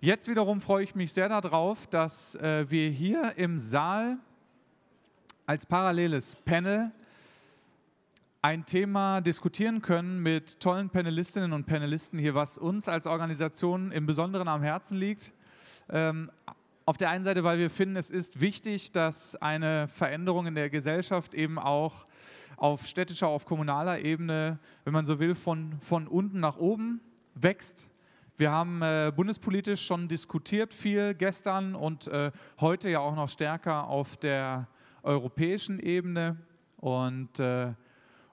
Jetzt wiederum freue ich mich sehr darauf, dass äh, wir hier im Saal als paralleles Panel ein Thema diskutieren können mit tollen Panelistinnen und Panelisten hier, was uns als Organisation im Besonderen am Herzen liegt. Ähm, auf der einen Seite, weil wir finden, es ist wichtig, dass eine Veränderung in der Gesellschaft eben auch auf städtischer, auf kommunaler Ebene, wenn man so will, von, von unten nach oben wächst wir haben äh, bundespolitisch schon diskutiert viel gestern und äh, heute ja auch noch stärker auf der europäischen Ebene. Und äh,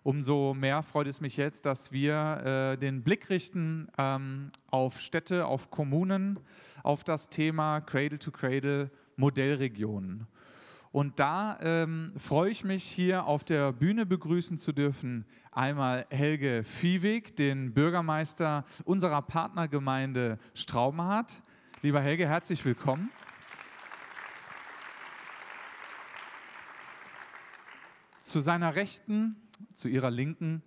umso mehr freut es mich jetzt, dass wir äh, den Blick richten ähm, auf Städte, auf Kommunen, auf das Thema Cradle-to-Cradle-Modellregionen. Und da ähm, freue ich mich, hier auf der Bühne begrüßen zu dürfen einmal Helge Viehweg, den Bürgermeister unserer Partnergemeinde Straubenhardt. Lieber Helge, herzlich willkommen. Zu seiner Rechten, zu ihrer Linken,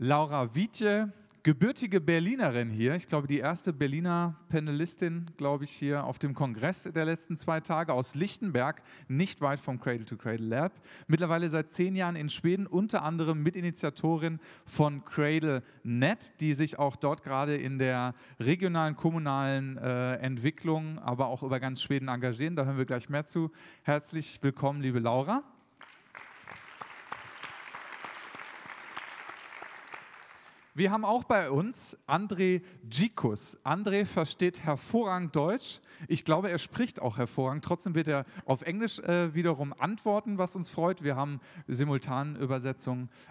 Laura Wietje, gebürtige Berlinerin hier, ich glaube die erste Berliner Panelistin, glaube ich, hier auf dem Kongress der letzten zwei Tage aus Lichtenberg, nicht weit vom Cradle to Cradle Lab, mittlerweile seit zehn Jahren in Schweden, unter anderem Mitinitiatorin von CradleNet, die sich auch dort gerade in der regionalen, kommunalen äh, Entwicklung, aber auch über ganz Schweden engagieren. Da hören wir gleich mehr zu. Herzlich willkommen, liebe Laura. Wir haben auch bei uns André Gikus. André versteht hervorragend Deutsch. Ich glaube, er spricht auch hervorragend. Trotzdem wird er auf Englisch äh, wiederum antworten, was uns freut. Wir haben simultan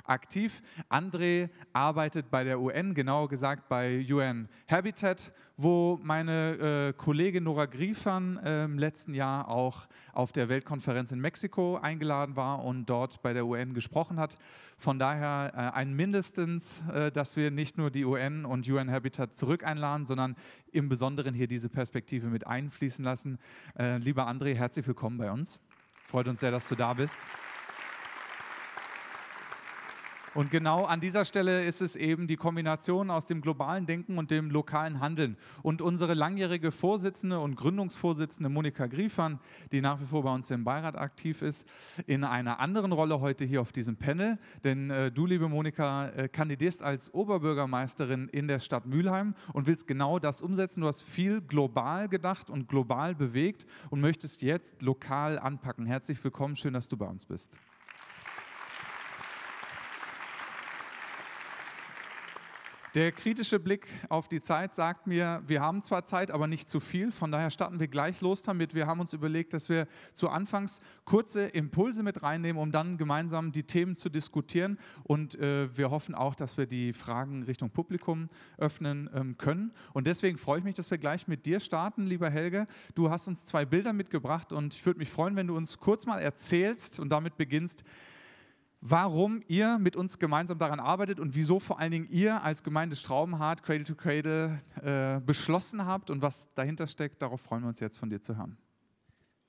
aktiv. André arbeitet bei der UN, genauer gesagt bei UN Habitat wo meine äh, Kollegin Nora Griefern äh, im letzten Jahr auch auf der Weltkonferenz in Mexiko eingeladen war und dort bei der UN gesprochen hat. Von daher äh, ein mindestens, äh, dass wir nicht nur die UN und UN Habitat zurück einladen, sondern im Besonderen hier diese Perspektive mit einfließen lassen. Äh, lieber André, herzlich willkommen bei uns. Freut uns sehr, dass du da bist. Und genau an dieser Stelle ist es eben die Kombination aus dem globalen Denken und dem lokalen Handeln. Und unsere langjährige Vorsitzende und Gründungsvorsitzende Monika Griefern, die nach wie vor bei uns im Beirat aktiv ist, in einer anderen Rolle heute hier auf diesem Panel. Denn äh, du, liebe Monika, äh, kandidierst als Oberbürgermeisterin in der Stadt Mülheim und willst genau das umsetzen. Du hast viel global gedacht und global bewegt und möchtest jetzt lokal anpacken. Herzlich willkommen, schön, dass du bei uns bist. Der kritische Blick auf die Zeit sagt mir, wir haben zwar Zeit, aber nicht zu viel. Von daher starten wir gleich los damit. Wir haben uns überlegt, dass wir zu Anfangs kurze Impulse mit reinnehmen, um dann gemeinsam die Themen zu diskutieren. Und äh, wir hoffen auch, dass wir die Fragen Richtung Publikum öffnen ähm, können. Und deswegen freue ich mich, dass wir gleich mit dir starten, lieber Helge. Du hast uns zwei Bilder mitgebracht und ich würde mich freuen, wenn du uns kurz mal erzählst und damit beginnst, warum ihr mit uns gemeinsam daran arbeitet und wieso vor allen Dingen ihr als Gemeinde Straubenhardt Cradle to Cradle äh, beschlossen habt und was dahinter steckt. Darauf freuen wir uns jetzt von dir zu hören.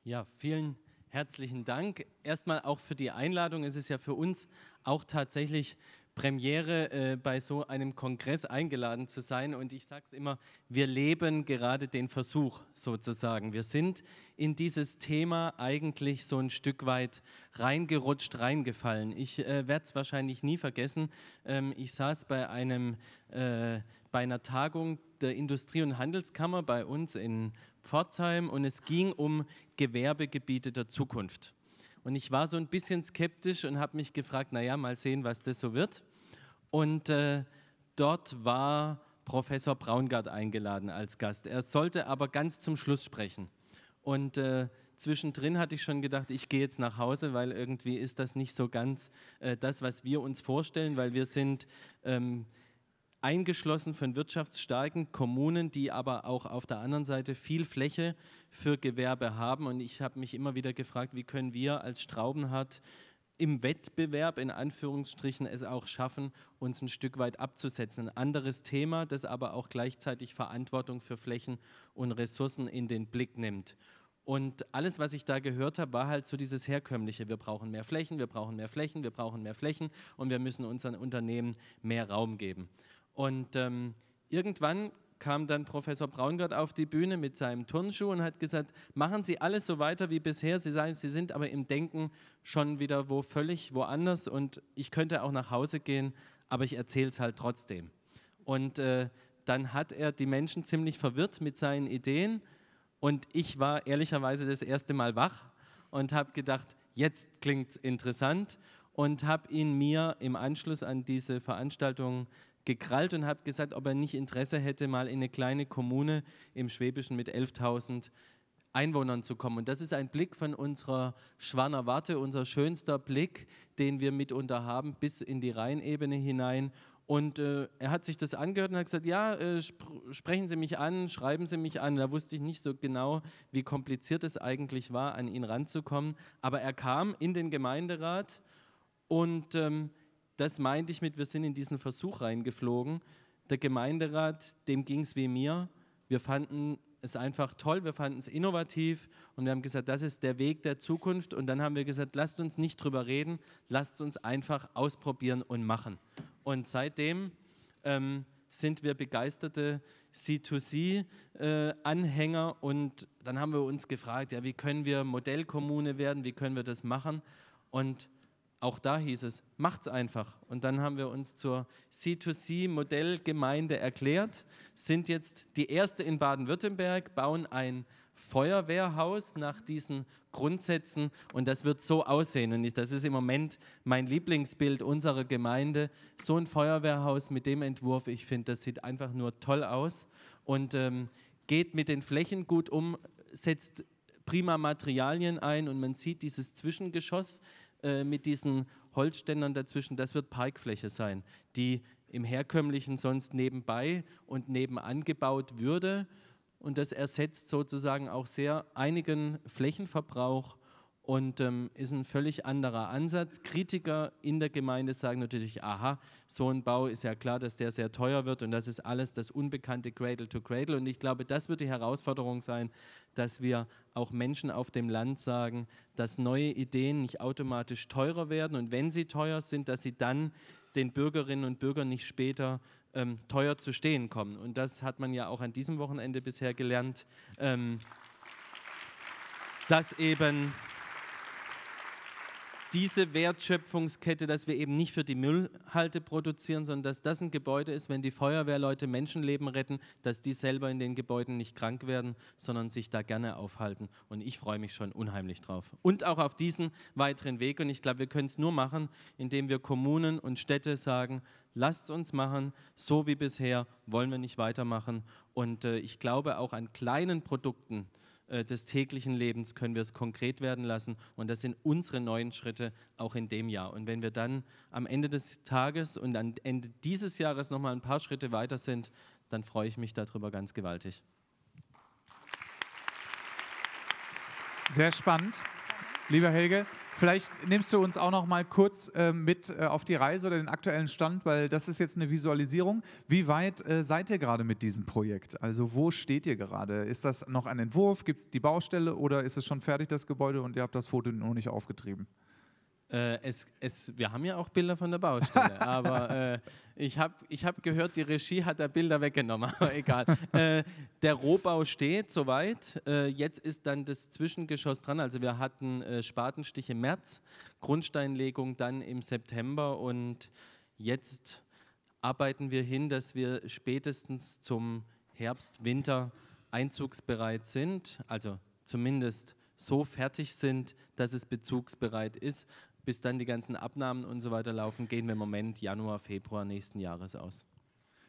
Ja, vielen herzlichen Dank. Erstmal auch für die Einladung. Es ist ja für uns auch tatsächlich Premiere äh, bei so einem Kongress eingeladen zu sein. Und ich sage es immer, wir leben gerade den Versuch sozusagen. Wir sind in dieses Thema eigentlich so ein Stück weit reingerutscht, reingefallen. Ich äh, werde es wahrscheinlich nie vergessen. Ähm, ich saß bei, einem, äh, bei einer Tagung der Industrie- und Handelskammer bei uns in Pforzheim und es ging um Gewerbegebiete der Zukunft. Und ich war so ein bisschen skeptisch und habe mich gefragt, naja, mal sehen, was das so wird. Und äh, dort war Professor Braungart eingeladen als Gast. Er sollte aber ganz zum Schluss sprechen. Und äh, zwischendrin hatte ich schon gedacht, ich gehe jetzt nach Hause, weil irgendwie ist das nicht so ganz äh, das, was wir uns vorstellen, weil wir sind ähm, eingeschlossen von wirtschaftsstarken Kommunen, die aber auch auf der anderen Seite viel Fläche für Gewerbe haben. Und ich habe mich immer wieder gefragt, wie können wir als Straubenhardt im Wettbewerb in Anführungsstrichen es auch schaffen, uns ein Stück weit abzusetzen. Ein anderes Thema, das aber auch gleichzeitig Verantwortung für Flächen und Ressourcen in den Blick nimmt. Und alles, was ich da gehört habe, war halt so dieses herkömmliche, wir brauchen mehr Flächen, wir brauchen mehr Flächen, wir brauchen mehr Flächen und wir müssen unseren Unternehmen mehr Raum geben. Und ähm, irgendwann kam dann Professor Braungart auf die Bühne mit seinem Turnschuh und hat gesagt, machen Sie alles so weiter wie bisher. Sie sagen, Sie sind aber im Denken schon wieder wo völlig woanders und ich könnte auch nach Hause gehen, aber ich erzähle es halt trotzdem. Und äh, dann hat er die Menschen ziemlich verwirrt mit seinen Ideen und ich war ehrlicherweise das erste Mal wach und habe gedacht, jetzt klingt es interessant und habe ihn mir im Anschluss an diese Veranstaltung gekrallt und habe gesagt, ob er nicht Interesse hätte, mal in eine kleine Kommune im Schwäbischen mit 11.000 Einwohnern zu kommen. Und das ist ein Blick von unserer Schwanner Warte, unser schönster Blick, den wir mitunter haben, bis in die Rheinebene hinein. Und äh, er hat sich das angehört und hat gesagt, ja, äh, sp- sprechen Sie mich an, schreiben Sie mich an. Da wusste ich nicht so genau, wie kompliziert es eigentlich war, an ihn ranzukommen. Aber er kam in den Gemeinderat und ähm, das meinte ich mit, wir sind in diesen Versuch reingeflogen. Der Gemeinderat, dem ging es wie mir. Wir fanden es einfach toll, wir fanden es innovativ und wir haben gesagt, das ist der Weg der Zukunft. Und dann haben wir gesagt, lasst uns nicht drüber reden, lasst uns einfach ausprobieren und machen. Und seitdem ähm, sind wir begeisterte C2C-Anhänger äh, und dann haben wir uns gefragt, ja, wie können wir Modellkommune werden, wie können wir das machen? Und auch da hieß es, macht's einfach. Und dann haben wir uns zur C2C-Modellgemeinde erklärt, sind jetzt die erste in Baden-Württemberg, bauen ein Feuerwehrhaus nach diesen Grundsätzen und das wird so aussehen. Und das ist im Moment mein Lieblingsbild unserer Gemeinde. So ein Feuerwehrhaus mit dem Entwurf, ich finde, das sieht einfach nur toll aus und ähm, geht mit den Flächen gut um, setzt prima Materialien ein und man sieht dieses Zwischengeschoss, äh, mit diesen Holzständern dazwischen, das wird Parkfläche sein, die im herkömmlichen sonst nebenbei und nebenan gebaut würde. Und das ersetzt sozusagen auch sehr einigen Flächenverbrauch und ähm, ist ein völlig anderer Ansatz. Kritiker in der Gemeinde sagen natürlich, aha, so ein Bau ist ja klar, dass der sehr teuer wird und das ist alles das unbekannte Cradle to Cradle. Und ich glaube, das wird die Herausforderung sein, dass wir auch Menschen auf dem Land sagen, dass neue Ideen nicht automatisch teurer werden und wenn sie teuer sind, dass sie dann den Bürgerinnen und Bürgern nicht später ähm, teuer zu stehen kommen. Und das hat man ja auch an diesem Wochenende bisher gelernt, ähm, dass eben diese Wertschöpfungskette, dass wir eben nicht für die Müllhalte produzieren, sondern dass das ein Gebäude ist, wenn die Feuerwehrleute Menschenleben retten, dass die selber in den Gebäuden nicht krank werden, sondern sich da gerne aufhalten. Und ich freue mich schon unheimlich drauf. Und auch auf diesen weiteren Weg. Und ich glaube, wir können es nur machen, indem wir Kommunen und Städte sagen, lasst uns machen, so wie bisher wollen wir nicht weitermachen. Und äh, ich glaube auch an kleinen Produkten, äh, des täglichen Lebens können wir es konkret werden lassen. Und das sind unsere neuen Schritte auch in dem Jahr. Und wenn wir dann am Ende des Tages und am Ende dieses Jahres nochmal ein paar Schritte weiter sind, dann freue ich mich darüber ganz gewaltig. Sehr spannend. Lieber Helge, Vielleicht nimmst du uns auch noch mal kurz äh, mit äh, auf die Reise oder den aktuellen Stand, weil das ist jetzt eine Visualisierung. Wie weit äh, seid ihr gerade mit diesem Projekt? Also wo steht ihr gerade? Ist das noch ein Entwurf? Gibt es die Baustelle oder ist es schon fertig, das Gebäude, und ihr habt das Foto noch nicht aufgetrieben? Äh, es, es, wir haben ja auch Bilder von der Baustelle, aber äh, ich habe ich hab gehört, die Regie hat da Bilder weggenommen, aber egal. Äh, der Rohbau steht soweit. Äh, jetzt ist dann das Zwischengeschoss dran. Also wir hatten äh, Spatenstich im März, Grundsteinlegung dann im September und jetzt arbeiten wir hin, dass wir spätestens zum Herbst, Winter einzugsbereit sind, also zumindest so fertig sind, dass es bezugsbereit ist bis dann die ganzen Abnahmen und so weiter laufen, gehen wir im Moment Januar, Februar nächsten Jahres aus.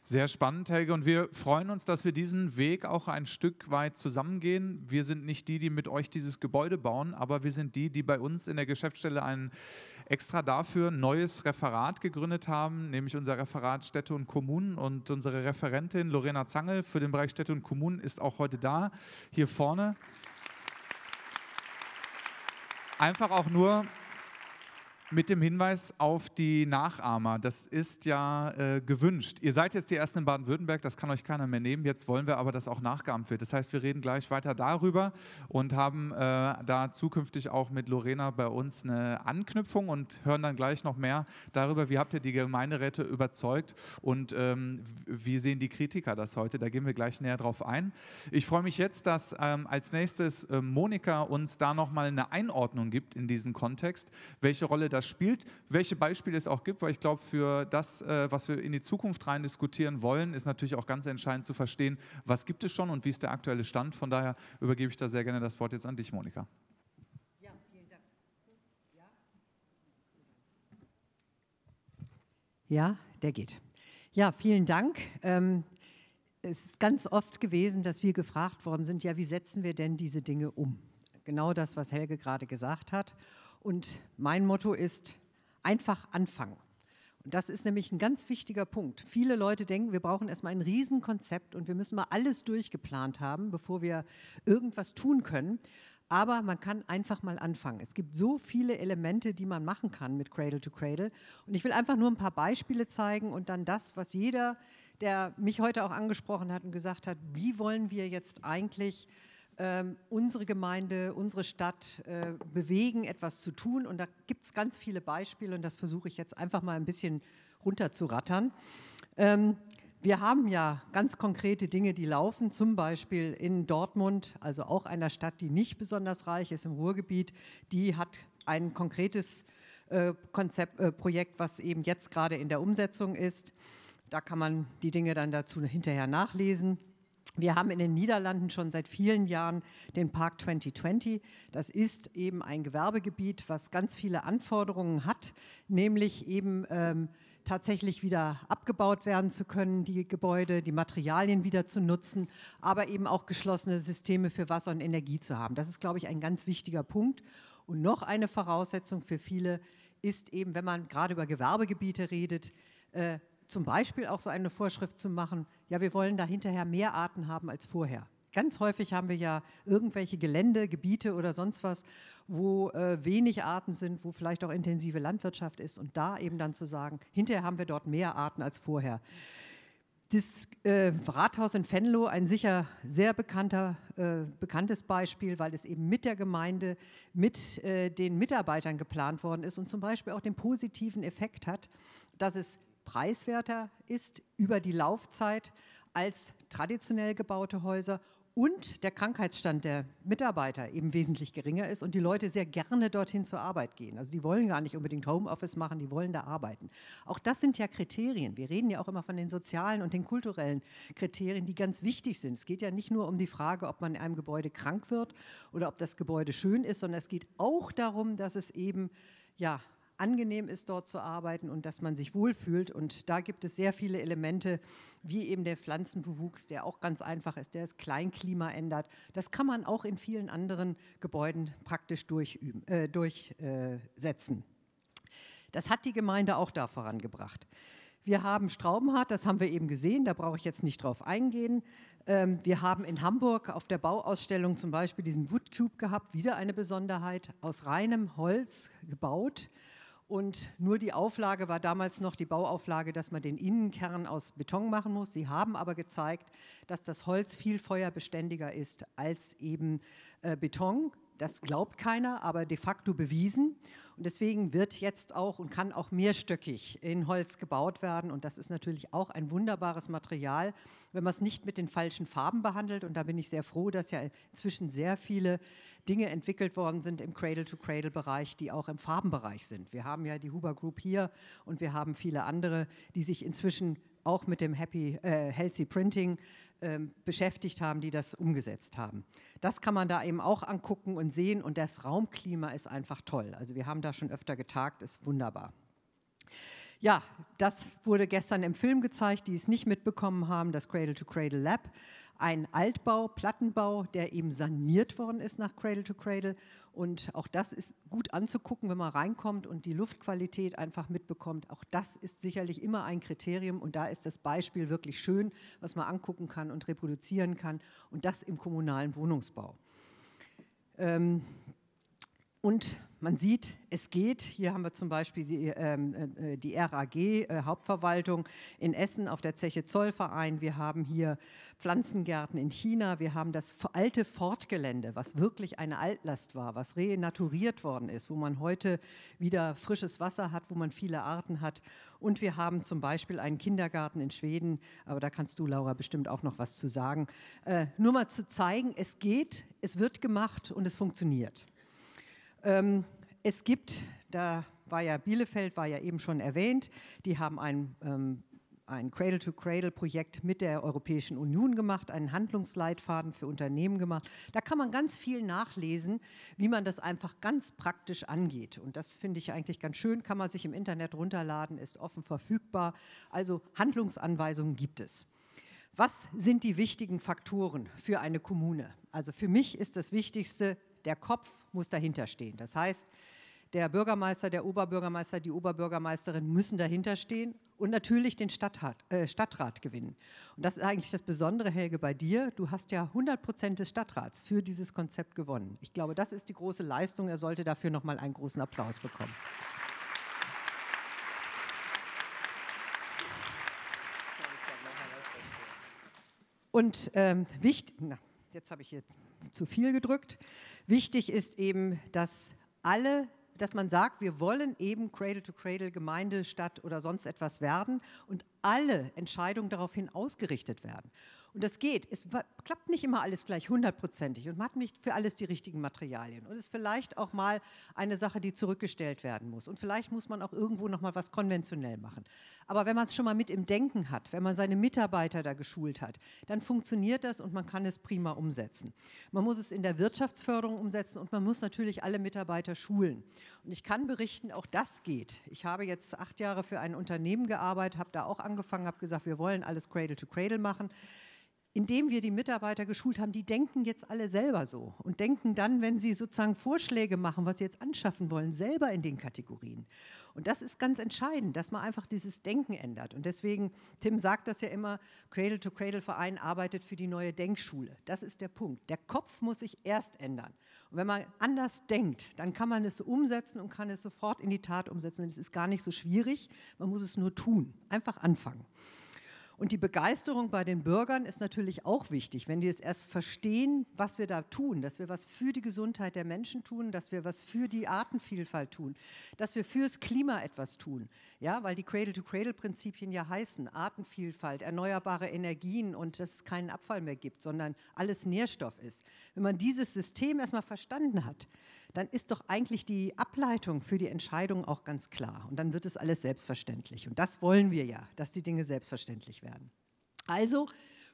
Sehr spannend, Helge, und wir freuen uns, dass wir diesen Weg auch ein Stück weit zusammengehen. Wir sind nicht die, die mit euch dieses Gebäude bauen, aber wir sind die, die bei uns in der Geschäftsstelle ein extra dafür neues Referat gegründet haben, nämlich unser Referat Städte und Kommunen. Und unsere Referentin Lorena Zangel für den Bereich Städte und Kommunen ist auch heute da, hier vorne. Einfach auch nur, mit dem Hinweis auf die Nachahmer. Das ist ja äh, gewünscht. Ihr seid jetzt die Ersten in Baden-Württemberg, das kann euch keiner mehr nehmen. Jetzt wollen wir aber, dass auch nachgeahmt wird. Das heißt, wir reden gleich weiter darüber und haben äh, da zukünftig auch mit Lorena bei uns eine Anknüpfung und hören dann gleich noch mehr darüber, wie habt ihr die Gemeinderäte überzeugt und ähm, wie sehen die Kritiker das heute. Da gehen wir gleich näher drauf ein. Ich freue mich jetzt, dass ähm, als nächstes äh, Monika uns da nochmal eine Einordnung gibt in diesem Kontext, welche Rolle das das spielt, welche Beispiele es auch gibt, weil ich glaube, für das, äh, was wir in die Zukunft rein diskutieren wollen, ist natürlich auch ganz entscheidend zu verstehen, was gibt es schon und wie ist der aktuelle Stand. Von daher übergebe ich da sehr gerne das Wort jetzt an dich, Monika. Ja, Ja, der geht. Ja, vielen Dank. Ähm, es ist ganz oft gewesen, dass wir gefragt worden sind, ja, wie setzen wir denn diese Dinge um? Genau das, was Helge gerade gesagt hat. Und mein Motto ist, einfach anfangen. Und das ist nämlich ein ganz wichtiger Punkt. Viele Leute denken, wir brauchen erstmal ein Riesenkonzept und wir müssen mal alles durchgeplant haben, bevor wir irgendwas tun können. Aber man kann einfach mal anfangen. Es gibt so viele Elemente, die man machen kann mit Cradle to Cradle. Und ich will einfach nur ein paar Beispiele zeigen und dann das, was jeder, der mich heute auch angesprochen hat und gesagt hat, wie wollen wir jetzt eigentlich ähm, unsere Gemeinde, unsere Stadt äh, bewegen, etwas zu tun. Und da gibt es ganz viele Beispiele und das versuche ich jetzt einfach mal ein bisschen runterzurattern. Ähm, wir haben ja ganz konkrete Dinge, die laufen, zum Beispiel in Dortmund, also auch einer Stadt, die nicht besonders reich ist im Ruhrgebiet, die hat ein konkretes äh, Konzept, äh, Projekt, was eben jetzt gerade in der Umsetzung ist. Da kann man die Dinge dann dazu hinterher nachlesen. Wir haben in den Niederlanden schon seit vielen Jahren den Park 2020. Das ist eben ein Gewerbegebiet, was ganz viele Anforderungen hat, nämlich eben ähm, tatsächlich wieder abgebaut werden zu können, die Gebäude, die Materialien wieder zu nutzen, aber eben auch geschlossene Systeme für Wasser und Energie zu haben. Das ist, glaube ich, ein ganz wichtiger Punkt. Und noch eine Voraussetzung für viele ist eben, wenn man gerade über Gewerbegebiete redet, äh, zum Beispiel auch so eine Vorschrift zu machen, ja, wir wollen da hinterher mehr Arten haben als vorher. Ganz häufig haben wir ja irgendwelche Gelände, Gebiete oder sonst was, wo äh, wenig Arten sind, wo vielleicht auch intensive Landwirtschaft ist und da eben dann zu sagen, hinterher haben wir dort mehr Arten als vorher. Das äh, Rathaus in Venlo, ein sicher sehr bekannter, äh, bekanntes Beispiel, weil es eben mit der Gemeinde, mit äh, den Mitarbeitern geplant worden ist und zum Beispiel auch den positiven Effekt hat, dass es preiswerter ist über die Laufzeit als traditionell gebaute Häuser und der Krankheitsstand der Mitarbeiter eben wesentlich geringer ist und die Leute sehr gerne dorthin zur Arbeit gehen. Also die wollen gar nicht unbedingt Homeoffice machen, die wollen da arbeiten. Auch das sind ja Kriterien. Wir reden ja auch immer von den sozialen und den kulturellen Kriterien, die ganz wichtig sind. Es geht ja nicht nur um die Frage, ob man in einem Gebäude krank wird oder ob das Gebäude schön ist, sondern es geht auch darum, dass es eben ja angenehm ist, dort zu arbeiten und dass man sich wohlfühlt. Und da gibt es sehr viele Elemente, wie eben der Pflanzenbewuchs, der auch ganz einfach ist, der das Kleinklima ändert. Das kann man auch in vielen anderen Gebäuden praktisch durchüben, äh, durchsetzen. das hat die Gemeinde auch da vorangebracht. Wir haben Straubenhardt, das haben wir eben gesehen, da brauche ich jetzt nicht drauf eingehen. Ähm, wir haben in Hamburg auf der Bauausstellung zum Beispiel diesen Woodcube gehabt, wieder eine Besonderheit, aus reinem Holz gebaut und nur die Auflage war damals noch die Bauauflage, dass man den Innenkern aus Beton machen muss. Sie haben aber gezeigt, dass das Holz viel feuerbeständiger ist als eben äh, Beton. Das glaubt keiner, aber de facto bewiesen. Und deswegen wird jetzt auch und kann auch mehrstöckig in Holz gebaut werden. Und das ist natürlich auch ein wunderbares Material, wenn man es nicht mit den falschen Farben behandelt. Und da bin ich sehr froh, dass ja inzwischen sehr viele Dinge entwickelt worden sind im Cradle-to-Cradle-Bereich, die auch im Farbenbereich sind. Wir haben ja die Huber Group hier und wir haben viele andere, die sich inzwischen auch mit dem Happy, äh, Healthy Printing äh, beschäftigt haben, die das umgesetzt haben. Das kann man da eben auch angucken und sehen und das Raumklima ist einfach toll. Also wir haben da schon öfter getagt, ist wunderbar. Ja, das wurde gestern im Film gezeigt, die es nicht mitbekommen haben, das Cradle to Cradle Lab ein Altbau, Plattenbau, der eben saniert worden ist nach Cradle to Cradle. Und auch das ist gut anzugucken, wenn man reinkommt und die Luftqualität einfach mitbekommt. Auch das ist sicherlich immer ein Kriterium und da ist das Beispiel wirklich schön, was man angucken kann und reproduzieren kann. Und das im kommunalen Wohnungsbau. Ähm, und man sieht, es geht. Hier haben wir zum Beispiel die, ähm, äh, die RAG, äh, Hauptverwaltung in Essen auf der Zeche Zollverein. Wir haben hier Pflanzengärten in China. Wir haben das alte Fortgelände, was wirklich eine Altlast war, was renaturiert worden ist, wo man heute wieder frisches Wasser hat, wo man viele Arten hat. Und wir haben zum Beispiel einen Kindergarten in Schweden, aber da kannst du, Laura, bestimmt auch noch was zu sagen. Äh, nur mal zu zeigen, es geht, es wird gemacht und es funktioniert. Ähm, es gibt, da war ja Bielefeld, war ja eben schon erwähnt, die haben ein ähm, ein Cradle-to-Cradle-Projekt mit der Europäischen Union gemacht, einen Handlungsleitfaden für Unternehmen gemacht. Da kann man ganz viel nachlesen, wie man das einfach ganz praktisch angeht. Und das finde ich eigentlich ganz schön, kann man sich im Internet runterladen, ist offen verfügbar. Also Handlungsanweisungen gibt es. Was sind die wichtigen Faktoren für eine Kommune? Also für mich ist das Wichtigste der Kopf muss dahinter stehen. Das heißt, der Bürgermeister, der Oberbürgermeister, die Oberbürgermeisterin müssen dahinter stehen und natürlich den Stadtrat, äh, Stadtrat gewinnen. Und das ist eigentlich das Besondere, Helge, bei dir. Du hast ja 100 Prozent des Stadtrats für dieses Konzept gewonnen. Ich glaube, das ist die große Leistung. Er sollte dafür nochmal einen großen Applaus bekommen. Und ähm, wichtig, na, jetzt habe ich jetzt zu viel gedrückt. Wichtig ist eben, dass alle dass man sagt, wir wollen eben Cradle to Cradle Gemeinde, Stadt oder sonst etwas werden und alle Entscheidungen daraufhin ausgerichtet werden. Und das geht. Es klappt nicht immer alles gleich hundertprozentig und man hat nicht für alles die richtigen Materialien. Und es ist vielleicht auch mal eine Sache, die zurückgestellt werden muss. Und vielleicht muss man auch irgendwo noch mal was konventionell machen. Aber wenn man es schon mal mit im Denken hat, wenn man seine Mitarbeiter da geschult hat, dann funktioniert das und man kann es prima umsetzen. Man muss es in der Wirtschaftsförderung umsetzen und man muss natürlich alle Mitarbeiter schulen. Und ich kann berichten, auch das geht. Ich habe jetzt acht Jahre für ein Unternehmen gearbeitet, habe da auch angefangen, habe gesagt, wir wollen alles Cradle to Cradle machen indem wir die Mitarbeiter geschult haben, die denken jetzt alle selber so und denken dann, wenn sie sozusagen Vorschläge machen, was sie jetzt anschaffen wollen, selber in den Kategorien. Und das ist ganz entscheidend, dass man einfach dieses Denken ändert. Und deswegen, Tim sagt das ja immer, Cradle-to-Cradle-Verein arbeitet für die neue Denkschule. Das ist der Punkt. Der Kopf muss sich erst ändern. Und wenn man anders denkt, dann kann man es umsetzen und kann es sofort in die Tat umsetzen. Es ist gar nicht so schwierig, man muss es nur tun. Einfach anfangen. Und die Begeisterung bei den Bürgern ist natürlich auch wichtig, wenn die es erst verstehen, was wir da tun, dass wir was für die Gesundheit der Menschen tun, dass wir was für die Artenvielfalt tun, dass wir fürs Klima etwas tun. Ja, weil die Cradle-to-Cradle-Prinzipien ja heißen, Artenvielfalt, erneuerbare Energien und dass es keinen Abfall mehr gibt, sondern alles Nährstoff ist. Wenn man dieses System erstmal verstanden hat, dann ist doch eigentlich die Ableitung für die Entscheidung auch ganz klar. Und dann wird es alles selbstverständlich. Und das wollen wir ja, dass die Dinge selbstverständlich werden. Also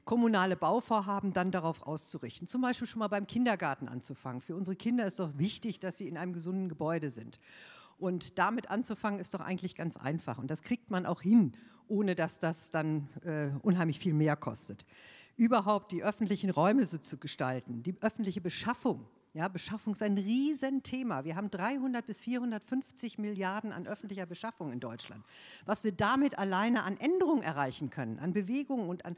kommunale Bauvorhaben dann darauf auszurichten. Zum Beispiel schon mal beim Kindergarten anzufangen. Für unsere Kinder ist doch wichtig, dass sie in einem gesunden Gebäude sind. Und damit anzufangen ist doch eigentlich ganz einfach. Und das kriegt man auch hin, ohne dass das dann äh, unheimlich viel mehr kostet. Überhaupt die öffentlichen Räume so zu gestalten, die öffentliche Beschaffung ja, Beschaffung ist ein Riesenthema. Wir haben 300 bis 450 Milliarden an öffentlicher Beschaffung in Deutschland. Was wir damit alleine an Änderungen erreichen können, an Bewegungen und an,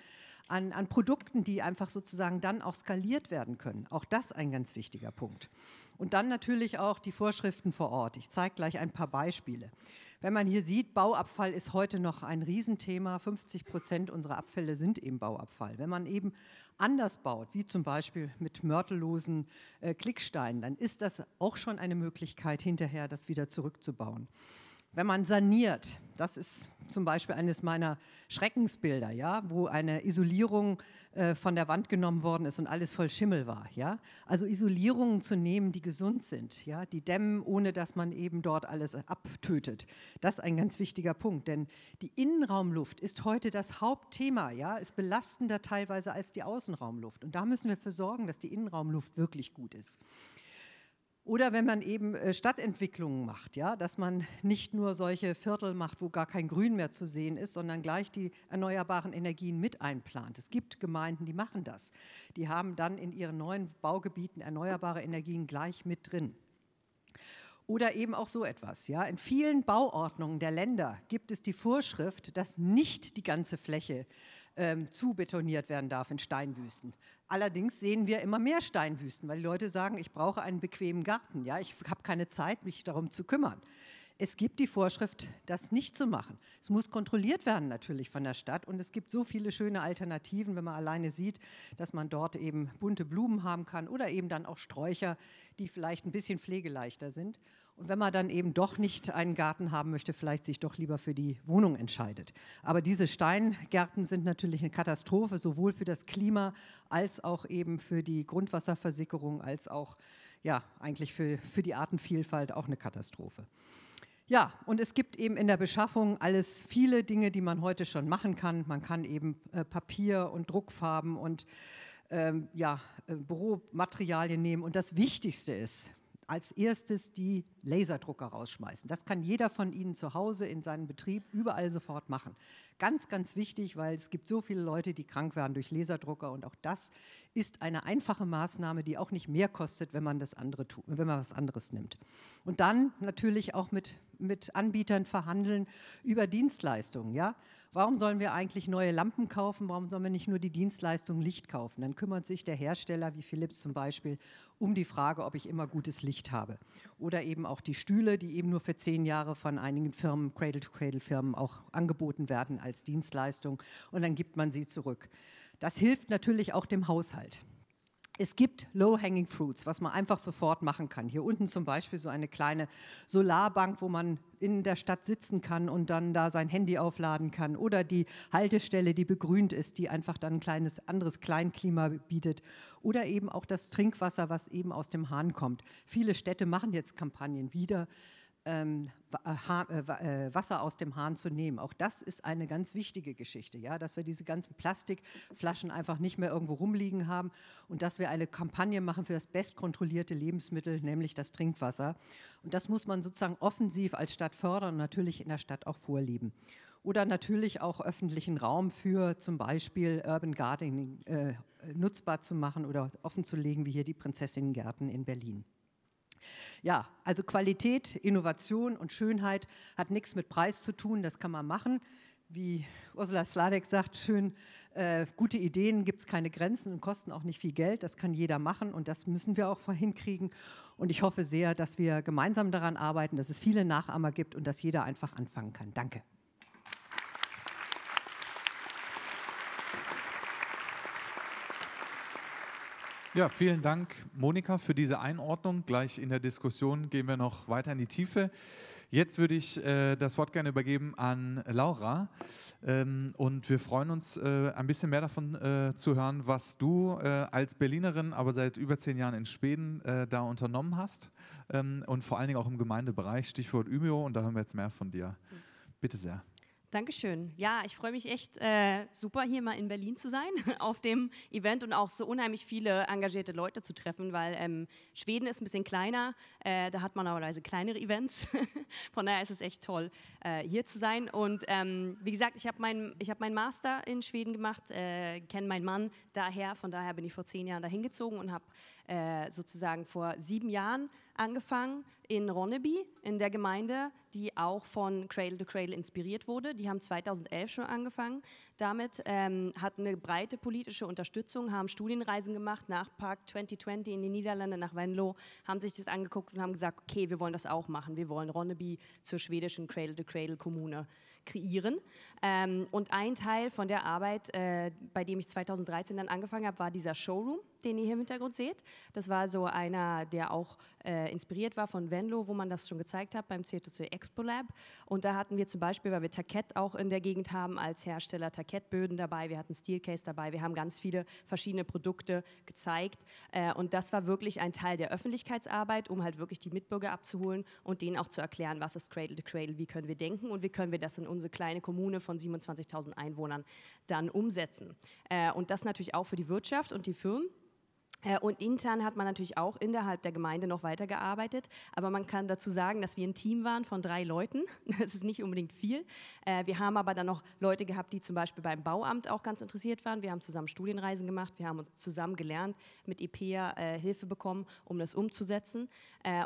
an, an Produkten, die einfach sozusagen dann auch skaliert werden können. Auch das ein ganz wichtiger Punkt. Und dann natürlich auch die Vorschriften vor Ort. Ich zeige gleich ein paar Beispiele. Wenn man hier sieht, Bauabfall ist heute noch ein Riesenthema. 50 Prozent unserer Abfälle sind eben Bauabfall. Wenn man eben anders baut, wie zum Beispiel mit mörtellosen äh, Klicksteinen, dann ist das auch schon eine Möglichkeit, hinterher das wieder zurückzubauen wenn man saniert, das ist zum Beispiel eines meiner Schreckensbilder, ja, wo eine Isolierung äh, von der Wand genommen worden ist und alles voll Schimmel war, ja. Also Isolierungen zu nehmen, die gesund sind, ja, die dämmen, ohne dass man eben dort alles abtötet. Das ist ein ganz wichtiger Punkt, denn die Innenraumluft ist heute das Hauptthema, ja, ist belastender teilweise als die Außenraumluft und da müssen wir für sorgen, dass die Innenraumluft wirklich gut ist. Oder wenn man eben äh, Stadtentwicklungen macht, ja, dass man nicht nur solche Viertel macht, wo gar kein Grün mehr zu sehen ist, sondern gleich die erneuerbaren Energien mit einplant. Es gibt Gemeinden, die machen das. Die haben dann in ihren neuen Baugebieten erneuerbare Energien gleich mit drin oder eben auch so etwas. Ja? In vielen Bauordnungen der Länder gibt es die Vorschrift, dass nicht die ganze Fläche ähm, zubetoniert werden darf in Steinwüsten. Allerdings sehen wir immer mehr Steinwüsten, weil die Leute sagen, ich brauche einen bequemen Garten. Ja? Ich habe keine Zeit, mich darum zu kümmern. Es gibt die Vorschrift, das nicht zu machen. Es muss kontrolliert werden natürlich von der Stadt und es gibt so viele schöne Alternativen, wenn man alleine sieht, dass man dort eben bunte Blumen haben kann oder eben dann auch Sträucher, die vielleicht ein bisschen pflegeleichter sind. Und wenn man dann eben doch nicht einen Garten haben möchte, vielleicht sich doch lieber für die Wohnung entscheidet. Aber diese Steingärten sind natürlich eine Katastrophe, sowohl für das Klima als auch eben für die Grundwasserversickerung, als auch ja, eigentlich für, für die Artenvielfalt auch eine Katastrophe. Ja, und es gibt eben in der Beschaffung alles viele Dinge, die man heute schon machen kann. Man kann eben äh, Papier und Druckfarben und ähm, ja, äh, Büromaterialien nehmen. Und das Wichtigste ist, als erstes die Laserdrucker rausschmeißen. Das kann jeder von Ihnen zu Hause in seinem Betrieb überall sofort machen. Ganz, ganz wichtig, weil es gibt so viele Leute, die krank werden durch Laserdrucker und auch das ist eine einfache Maßnahme, die auch nicht mehr kostet, wenn man das andere tut, wenn man was anderes nimmt. Und dann natürlich auch mit, mit Anbietern verhandeln über Dienstleistungen, ja. Warum sollen wir eigentlich neue Lampen kaufen? Warum sollen wir nicht nur die Dienstleistung Licht kaufen? Dann kümmert sich der Hersteller, wie Philips zum Beispiel, um die Frage, ob ich immer gutes Licht habe. Oder eben auch die Stühle, die eben nur für zehn Jahre von einigen Firmen, Cradle-to-Cradle-Firmen auch angeboten werden als Dienstleistung. Und dann gibt man sie zurück. Das hilft natürlich auch dem Haushalt es gibt Low-Hanging Fruits, was man einfach sofort machen kann. Hier unten zum Beispiel so eine kleine Solarbank, wo man in der Stadt sitzen kann und dann da sein Handy aufladen kann. Oder die Haltestelle, die begrünt ist, die einfach dann ein kleines anderes Kleinklima bietet. Oder eben auch das Trinkwasser, was eben aus dem Hahn kommt. Viele Städte machen jetzt Kampagnen wieder ähm, äh, äh, äh, Wasser aus dem Hahn zu nehmen. Auch das ist eine ganz wichtige Geschichte, ja, dass wir diese ganzen Plastikflaschen einfach nicht mehr irgendwo rumliegen haben und dass wir eine Kampagne machen für das bestkontrollierte Lebensmittel, nämlich das Trinkwasser. Und das muss man sozusagen offensiv als Stadt fördern und natürlich in der Stadt auch vorleben oder natürlich auch öffentlichen Raum für zum Beispiel Urban Gardening äh, nutzbar zu machen oder offenzulegen, wie hier die Prinzessinnengärten in Berlin. Ja, also Qualität, Innovation und Schönheit hat nichts mit Preis zu tun, das kann man machen. Wie Ursula Sladek sagt, schön, äh, gute Ideen gibt es keine Grenzen und kosten auch nicht viel Geld. Das kann jeder machen und das müssen wir auch hinkriegen. Und ich hoffe sehr, dass wir gemeinsam daran arbeiten, dass es viele Nachahmer gibt und dass jeder einfach anfangen kann. Danke. Ja, vielen Dank, Monika, für diese Einordnung. Gleich in der Diskussion gehen wir noch weiter in die Tiefe. Jetzt würde ich äh, das Wort gerne übergeben an Laura. Ähm, und wir freuen uns, äh, ein bisschen mehr davon äh, zu hören, was du äh, als Berlinerin, aber seit über zehn Jahren in Schweden äh, da unternommen hast. Ähm, und vor allen Dingen auch im Gemeindebereich, Stichwort Ümeo. Und da hören wir jetzt mehr von dir. Bitte sehr. Dankeschön. Ja, ich freue mich echt äh, super, hier mal in Berlin zu sein, auf dem Event und auch so unheimlich viele engagierte Leute zu treffen, weil ähm, Schweden ist ein bisschen kleiner, äh, da hat man normalerweise kleinere Events. Von daher ist es echt toll, äh, hier zu sein. Und ähm, wie gesagt, ich habe meinen hab mein Master in Schweden gemacht, äh, kenne meinen Mann daher. Von daher bin ich vor zehn Jahren dahin gezogen und habe äh, sozusagen vor sieben Jahren angefangen in Ronneby, in der Gemeinde, die auch von Cradle to Cradle inspiriert wurde. Die haben 2011 schon angefangen damit, ähm, hat eine breite politische Unterstützung, haben Studienreisen gemacht nach Park 2020 in die Niederlande, nach Venlo, haben sich das angeguckt und haben gesagt, okay, wir wollen das auch machen. Wir wollen Ronneby zur schwedischen Cradle-to-Cradle-Kommune kreieren. Ähm, und ein Teil von der Arbeit, äh, bei dem ich 2013 dann angefangen habe, war dieser Showroom, den ihr hier im Hintergrund seht. Das war so einer, der auch äh, inspiriert war von Venlo, wo man das schon gezeigt hat beim C2C Expo Lab. Und da hatten wir zum Beispiel, weil wir Takett auch in der Gegend haben als Hersteller, Takett Parkettböden dabei, wir hatten Steelcase dabei, wir haben ganz viele verschiedene Produkte gezeigt. Äh, und das war wirklich ein Teil der Öffentlichkeitsarbeit, um halt wirklich die Mitbürger abzuholen und denen auch zu erklären, was ist Cradle to Cradle, wie können wir denken und wie können wir das in unsere kleine Kommune von 27.000 Einwohnern dann umsetzen. Äh, und das natürlich auch für die Wirtschaft und die Firmen. Äh, und intern hat man natürlich auch innerhalb der Gemeinde noch weitergearbeitet. Aber man kann dazu sagen, dass wir ein Team waren von drei Leuten. Das ist nicht unbedingt viel. Äh, wir haben aber dann noch Leute gehabt, die zum Beispiel beim Bauamt auch ganz interessiert waren. Wir haben zusammen Studienreisen gemacht. Wir haben uns zusammen gelernt, mit IPEA äh, Hilfe bekommen, um das umzusetzen.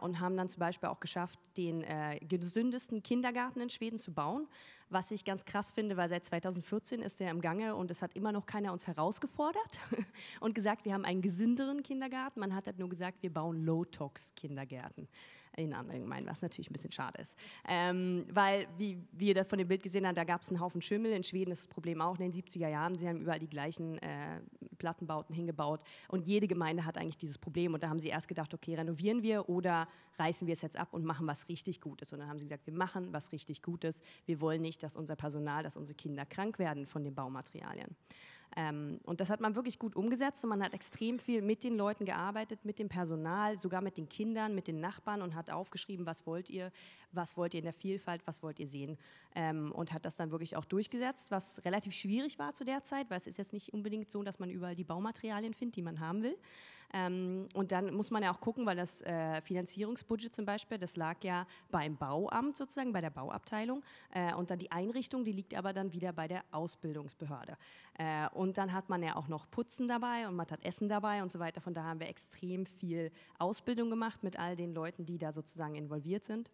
Und haben dann zum Beispiel auch geschafft, den gesündesten Kindergarten in Schweden zu bauen was ich ganz krass finde, weil seit 2014 ist der im Gange und es hat immer noch keiner uns herausgefordert und gesagt, wir haben einen gesünderen Kindergarten. Man hat halt nur gesagt, wir bauen Low-Tox-Kindergärten in anderen Gemeinden, was natürlich ein bisschen schade ist. Ähm, weil, wie wir von dem Bild gesehen haben, da gab es einen Haufen Schimmel. In Schweden ist das Problem auch in den 70er Jahren. Sie haben überall die gleichen äh, Plattenbauten hingebaut und jede Gemeinde hat eigentlich dieses Problem. Und da haben sie erst gedacht, okay, renovieren wir oder reißen wir es jetzt ab und machen was richtig Gutes. Und dann haben sie gesagt, wir machen was richtig Gutes. Wir wollen nicht, dass unser Personal, dass unsere Kinder krank werden von den Baumaterialien. Ähm, und das hat man wirklich gut umgesetzt und man hat extrem viel mit den Leuten gearbeitet, mit dem Personal, sogar mit den Kindern, mit den Nachbarn und hat aufgeschrieben, was wollt ihr, was wollt ihr in der Vielfalt, was wollt ihr sehen. Ähm, und hat das dann wirklich auch durchgesetzt, was relativ schwierig war zu der Zeit, weil es ist jetzt nicht unbedingt so, dass man überall die Baumaterialien findet, die man haben will. Ähm, und dann muss man ja auch gucken, weil das äh, Finanzierungsbudget zum Beispiel, das lag ja beim Bauamt sozusagen, bei der Bauabteilung. Äh, und dann die Einrichtung, die liegt aber dann wieder bei der Ausbildungsbehörde. Äh, und dann hat man ja auch noch Putzen dabei und man hat Essen dabei und so weiter. Von da haben wir extrem viel Ausbildung gemacht mit all den Leuten, die da sozusagen involviert sind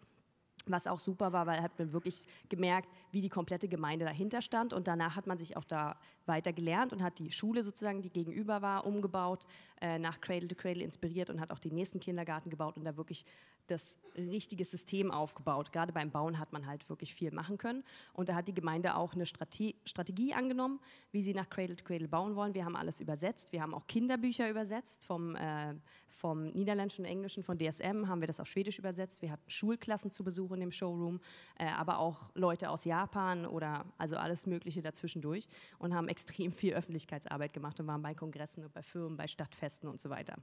was auch super war, weil hat man wirklich gemerkt, wie die komplette Gemeinde dahinter stand und danach hat man sich auch da weiter gelernt und hat die Schule sozusagen, die gegenüber war, umgebaut, äh, nach Cradle to Cradle inspiriert und hat auch den nächsten Kindergarten gebaut und da wirklich das richtige System aufgebaut. Gerade beim Bauen hat man halt wirklich viel machen können. Und da hat die Gemeinde auch eine Strate Strategie angenommen, wie sie nach Cradle to Cradle bauen wollen. Wir haben alles übersetzt. Wir haben auch Kinderbücher übersetzt. Vom, äh, vom Niederländischen und Englischen, von DSM haben wir das auf Schwedisch übersetzt. Wir hatten Schulklassen zu Besuch in dem Showroom, äh, aber auch Leute aus Japan oder also alles Mögliche dazwischendurch und haben extrem viel Öffentlichkeitsarbeit gemacht und waren bei Kongressen und bei Firmen, bei Stadtfesten und so weiter.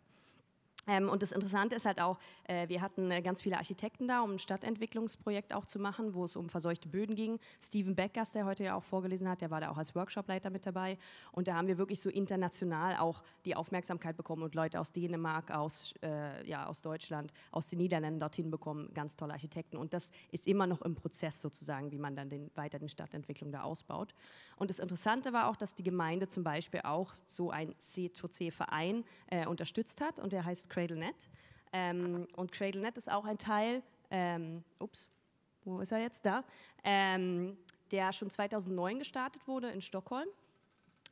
Ähm, und das Interessante ist halt auch, äh, wir hatten äh, ganz viele Architekten da, um ein Stadtentwicklungsprojekt auch zu machen, wo es um verseuchte Böden ging. Steven Beckers, der heute ja auch vorgelesen hat, der war da auch als Workshopleiter mit dabei. Und da haben wir wirklich so international auch die Aufmerksamkeit bekommen und Leute aus Dänemark, aus, äh, ja, aus Deutschland, aus den Niederlanden dorthin bekommen, ganz tolle Architekten. Und das ist immer noch im Prozess sozusagen, wie man dann den, weiter die Stadtentwicklung da ausbaut. Und das Interessante war auch, dass die Gemeinde zum Beispiel auch so ein C2C-Verein äh, unterstützt hat und der heißt CradleNet. Ähm, und CradleNet ist auch ein Teil, ähm, ups, wo ist er jetzt? Da. Ähm, der schon 2009 gestartet wurde in Stockholm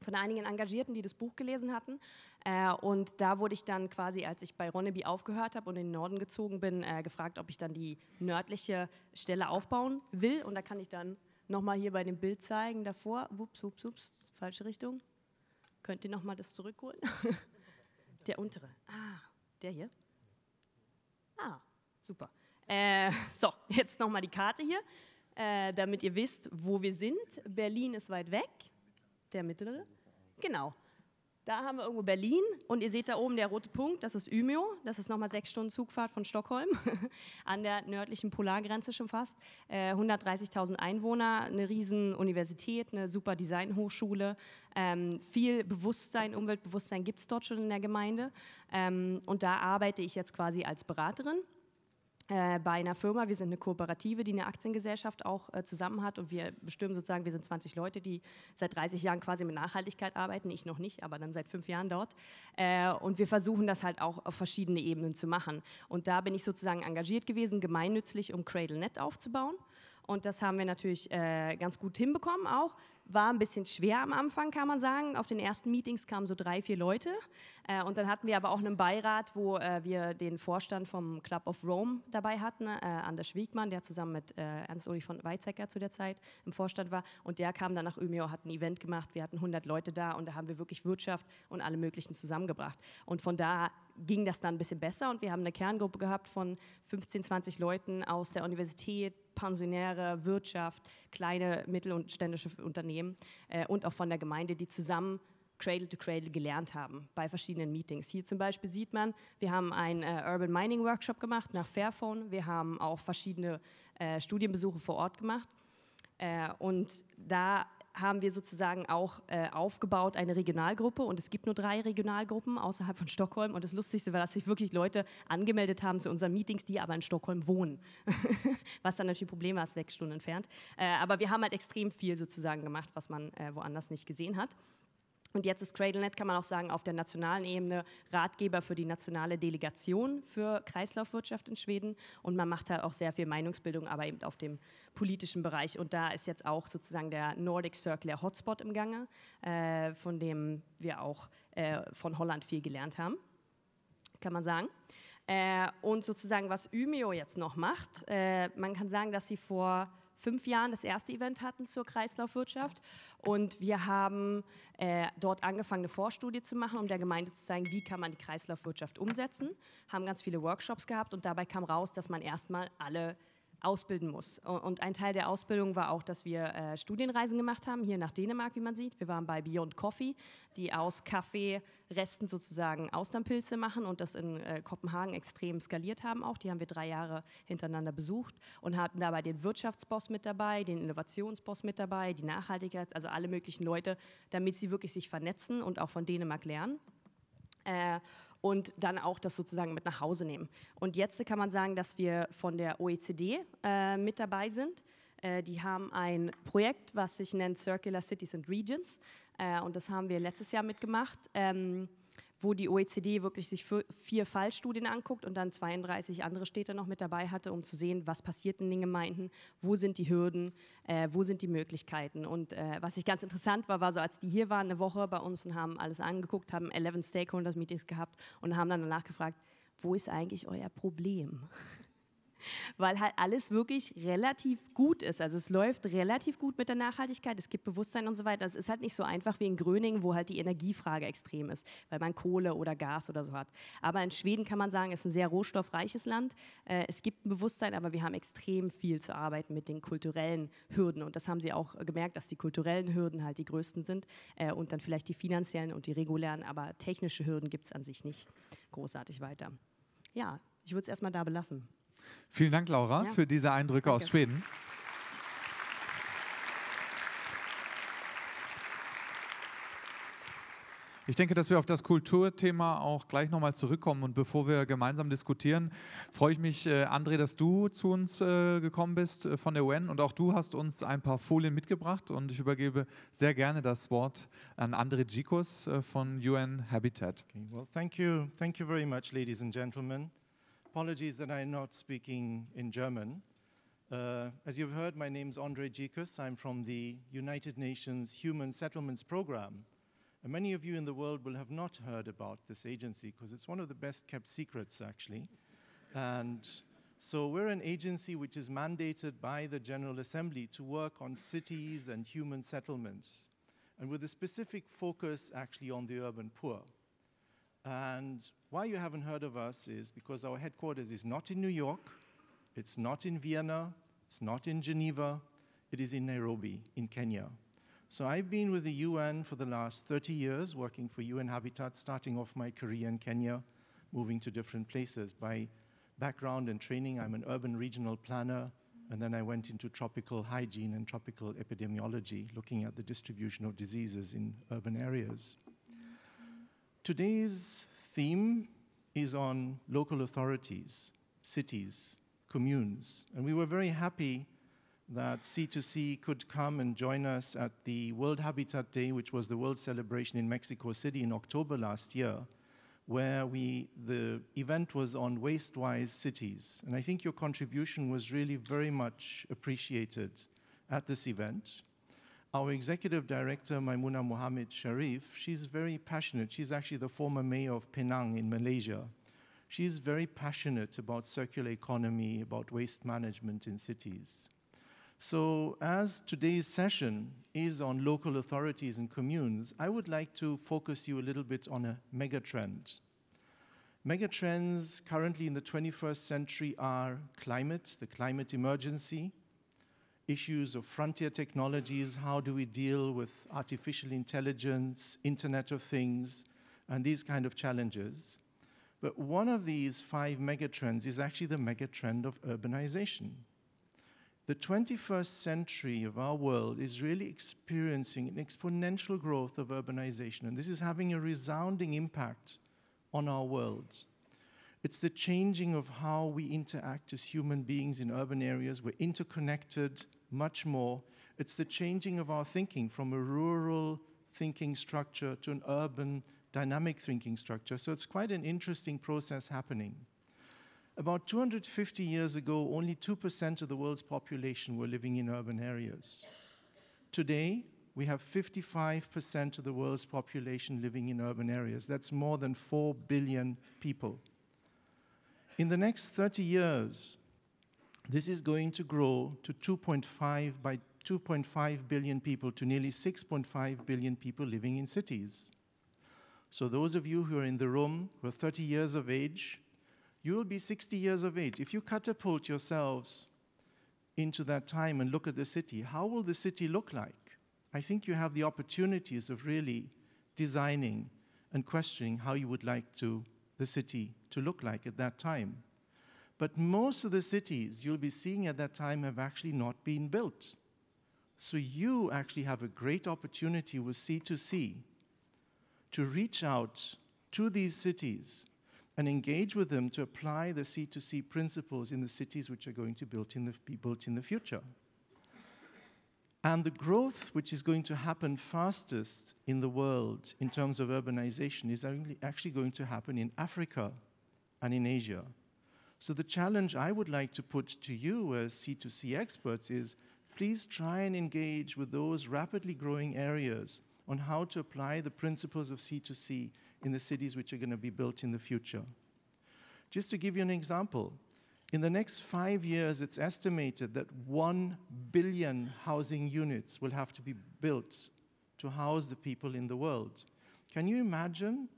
von einigen Engagierten, die das Buch gelesen hatten. Äh, und da wurde ich dann quasi, als ich bei Ronneby aufgehört habe und in den Norden gezogen bin, äh, gefragt, ob ich dann die nördliche Stelle aufbauen will. Und da kann ich dann nochmal hier bei dem Bild zeigen davor. Ups, ups, ups, falsche Richtung. Könnt ihr nochmal das zurückholen? der untere. Ah, der hier. Ah, super. Äh, so, jetzt nochmal die Karte hier, äh, damit ihr wisst, wo wir sind. Berlin ist weit weg. Der mittlere. Genau. Da haben wir irgendwo Berlin und ihr seht da oben der rote Punkt, das ist Umeå. Das ist nochmal sechs Stunden Zugfahrt von Stockholm, an der nördlichen Polargrenze schon fast. Äh, 130.000 Einwohner, eine riesen Universität, eine super Designhochschule. Ähm, viel Bewusstsein, Umweltbewusstsein gibt es dort schon in der Gemeinde. Ähm, und da arbeite ich jetzt quasi als Beraterin äh, bei einer Firma, wir sind eine Kooperative, die eine Aktiengesellschaft auch äh, zusammen hat und wir bestimmen sozusagen, wir sind 20 Leute, die seit 30 Jahren quasi mit Nachhaltigkeit arbeiten, ich noch nicht, aber dann seit fünf Jahren dort äh, und wir versuchen das halt auch auf verschiedene Ebenen zu machen und da bin ich sozusagen engagiert gewesen, gemeinnützlich, um CradleNet aufzubauen und das haben wir natürlich äh, ganz gut hinbekommen auch war ein bisschen schwer am Anfang, kann man sagen. Auf den ersten Meetings kamen so drei, vier Leute. Äh, und dann hatten wir aber auch einen Beirat, wo äh, wir den Vorstand vom Club of Rome dabei hatten, äh, Anders Wiegmann, der zusammen mit äh, Ernst-Ulrich von Weizsäcker zu der Zeit im Vorstand war. Und der kam dann nach Umeå, hat ein Event gemacht. Wir hatten 100 Leute da und da haben wir wirklich Wirtschaft und alle möglichen zusammengebracht. Und von da ging das dann ein bisschen besser und wir haben eine Kerngruppe gehabt von 15, 20 Leuten aus der Universität, Pensionäre, Wirtschaft, kleine, mittelständische Unternehmen äh, und auch von der Gemeinde, die zusammen Cradle to Cradle gelernt haben bei verschiedenen Meetings. Hier zum Beispiel sieht man, wir haben einen äh, Urban Mining Workshop gemacht nach Fairphone. Wir haben auch verschiedene äh, Studienbesuche vor Ort gemacht. Äh, und da haben wir sozusagen auch äh, aufgebaut eine Regionalgruppe und es gibt nur drei Regionalgruppen außerhalb von Stockholm und das Lustigste war, dass sich wirklich Leute angemeldet haben zu unseren Meetings, die aber in Stockholm wohnen, was dann natürlich ein Problem war, ist sechs Stunden entfernt. Äh, aber wir haben halt extrem viel sozusagen gemacht, was man äh, woanders nicht gesehen hat. Und jetzt ist CradleNet, kann man auch sagen, auf der nationalen Ebene Ratgeber für die nationale Delegation für Kreislaufwirtschaft in Schweden. Und man macht halt auch sehr viel Meinungsbildung, aber eben auf dem politischen Bereich. Und da ist jetzt auch sozusagen der Nordic Circular Hotspot im Gange, äh, von dem wir auch äh, von Holland viel gelernt haben, kann man sagen. Äh, und sozusagen, was Umeo jetzt noch macht, äh, man kann sagen, dass sie vor fünf Jahren das erste Event hatten zur Kreislaufwirtschaft. Und wir haben äh, dort angefangen, eine Vorstudie zu machen, um der Gemeinde zu zeigen, wie kann man die Kreislaufwirtschaft umsetzen. Haben ganz viele Workshops gehabt und dabei kam raus, dass man erstmal alle ausbilden muss. Und ein Teil der Ausbildung war auch, dass wir äh, Studienreisen gemacht haben, hier nach Dänemark, wie man sieht. Wir waren bei Beyond Coffee, die aus Kaffee Resten sozusagen Austernpilze machen und das in äh, Kopenhagen extrem skaliert haben auch. Die haben wir drei Jahre hintereinander besucht und hatten dabei den Wirtschaftsboss mit dabei, den Innovationsboss mit dabei, die Nachhaltigkeit, also alle möglichen Leute, damit sie wirklich sich vernetzen und auch von Dänemark lernen. Äh, und dann auch das sozusagen mit nach Hause nehmen. Und jetzt kann man sagen, dass wir von der OECD äh, mit dabei sind äh, die haben ein Projekt, was sich nennt Circular Cities and Regions. Äh, und das haben wir letztes Jahr mitgemacht, ähm, wo die OECD wirklich sich vier Fallstudien anguckt und dann 32 andere Städte noch mit dabei hatte, um zu sehen, was passiert in den Gemeinden, wo sind die Hürden, äh, wo sind die Möglichkeiten. Und was ich ganz interessant war, war so, als die hier waren, eine Woche bei uns und haben alles angeguckt, haben 11 stakeholder Meetings gehabt und haben dann danach gefragt, wo ist eigentlich euer Problem? weil halt alles wirklich relativ gut ist. Also es läuft relativ gut mit der Nachhaltigkeit, es gibt Bewusstsein und so weiter. Es ist halt nicht so einfach wie in Gröningen, wo halt die Energiefrage extrem ist, weil man Kohle oder Gas oder so hat. Aber in Schweden kann man sagen, es ist ein sehr rohstoffreiches Land. Äh, es gibt ein Bewusstsein, aber wir haben extrem viel zu arbeiten mit den kulturellen Hürden. Und das haben sie auch gemerkt, dass die kulturellen Hürden halt die größten sind äh, und dann vielleicht die finanziellen und die regulären, aber technische Hürden gibt es an sich nicht großartig weiter. Ja, ich würde es erstmal da belassen. Vielen Dank, Laura, ja. für diese Eindrücke Danke. aus Schweden. Ich denke, dass wir auf das Kulturthema auch gleich nochmal zurückkommen. Und bevor wir gemeinsam diskutieren, freue ich mich, äh, André, dass du zu uns äh, gekommen bist äh, von der UN. Und auch du hast uns ein paar Folien mitgebracht. Und ich übergebe sehr gerne das Wort an André Gikus von UN Habitat. Okay, well, thank you. Thank you very much, ladies and gentlemen. apologies that I'm not speaking in German. Uh, as you've heard, my is Andre Jikus. I'm from the United Nations Human Settlements Program. And many of you in the world will have not heard about this agency because it's one of the best kept secrets, actually. And so we're an agency which is mandated by the General Assembly to work on cities and human settlements, and with a specific focus actually on the urban poor. And why you haven't heard of us is because our headquarters is not in New York, it's not in Vienna, it's not in Geneva, it is in Nairobi, in Kenya. So I've been with the UN for the last 30 years, working for UN Habitat, starting off my career in Kenya, moving to different places. By background and training, I'm an urban regional planner, and then I went into tropical hygiene and tropical epidemiology, looking at the distribution of diseases in urban areas. Today's theme is on local authorities, cities, communes, and we were very happy that C2C could come and join us at the World Habitat Day, which was the world celebration in Mexico City in October last year, where we, the event was on waste-wise cities. And I think your contribution was really very much appreciated at this event. Our executive director, Maimuna Mohammed Sharif, she's very passionate. She's actually the former mayor of Penang in Malaysia. She's very passionate about circular economy, about waste management in cities. So as today's session is on local authorities and communes, I would like to focus you a little bit on a megatrend. Megatrends currently in the 21st century are climate, the climate emergency, issues of frontier technologies, how do we deal with artificial intelligence, Internet of Things, and these kind of challenges. But one of these five megatrends is actually the megatrend of urbanization. The 21st century of our world is really experiencing an exponential growth of urbanization, and this is having a resounding impact on our world. It's the changing of how we interact as human beings in urban areas. We're interconnected much more. It's the changing of our thinking from a rural thinking structure to an urban dynamic thinking structure. So it's quite an interesting process happening. About 250 years ago, only 2% of the world's population were living in urban areas. Today, we have 55% of the world's population living in urban areas. That's more than 4 billion people. In the next 30 years, this is going to grow to 2.5 by 2.5 billion people to nearly 6.5 billion people living in cities. So those of you who are in the room who are 30 years of age, you will be 60 years of age. If you catapult yourselves into that time and look at the city, how will the city look like? I think you have the opportunities of really designing and questioning how you would like to the city to look like at that time. But most of the cities you'll be seeing at that time have actually not been built. So you actually have a great opportunity with C2C to reach out to these cities and engage with them to apply the C2C principles in the cities which are going to be built in the future. And the growth which is going to happen fastest in the world in terms of urbanization is only actually going to happen in Africa and in Asia. So the challenge I would like to put to you as C2C experts is please try and engage with those rapidly growing areas on how to apply the principles of C2C in the cities which are going to be built in the future. Just to give you an example, in the next five years, it's estimated that 1 billion housing units will have to be built to house the people in the world. Can you imagine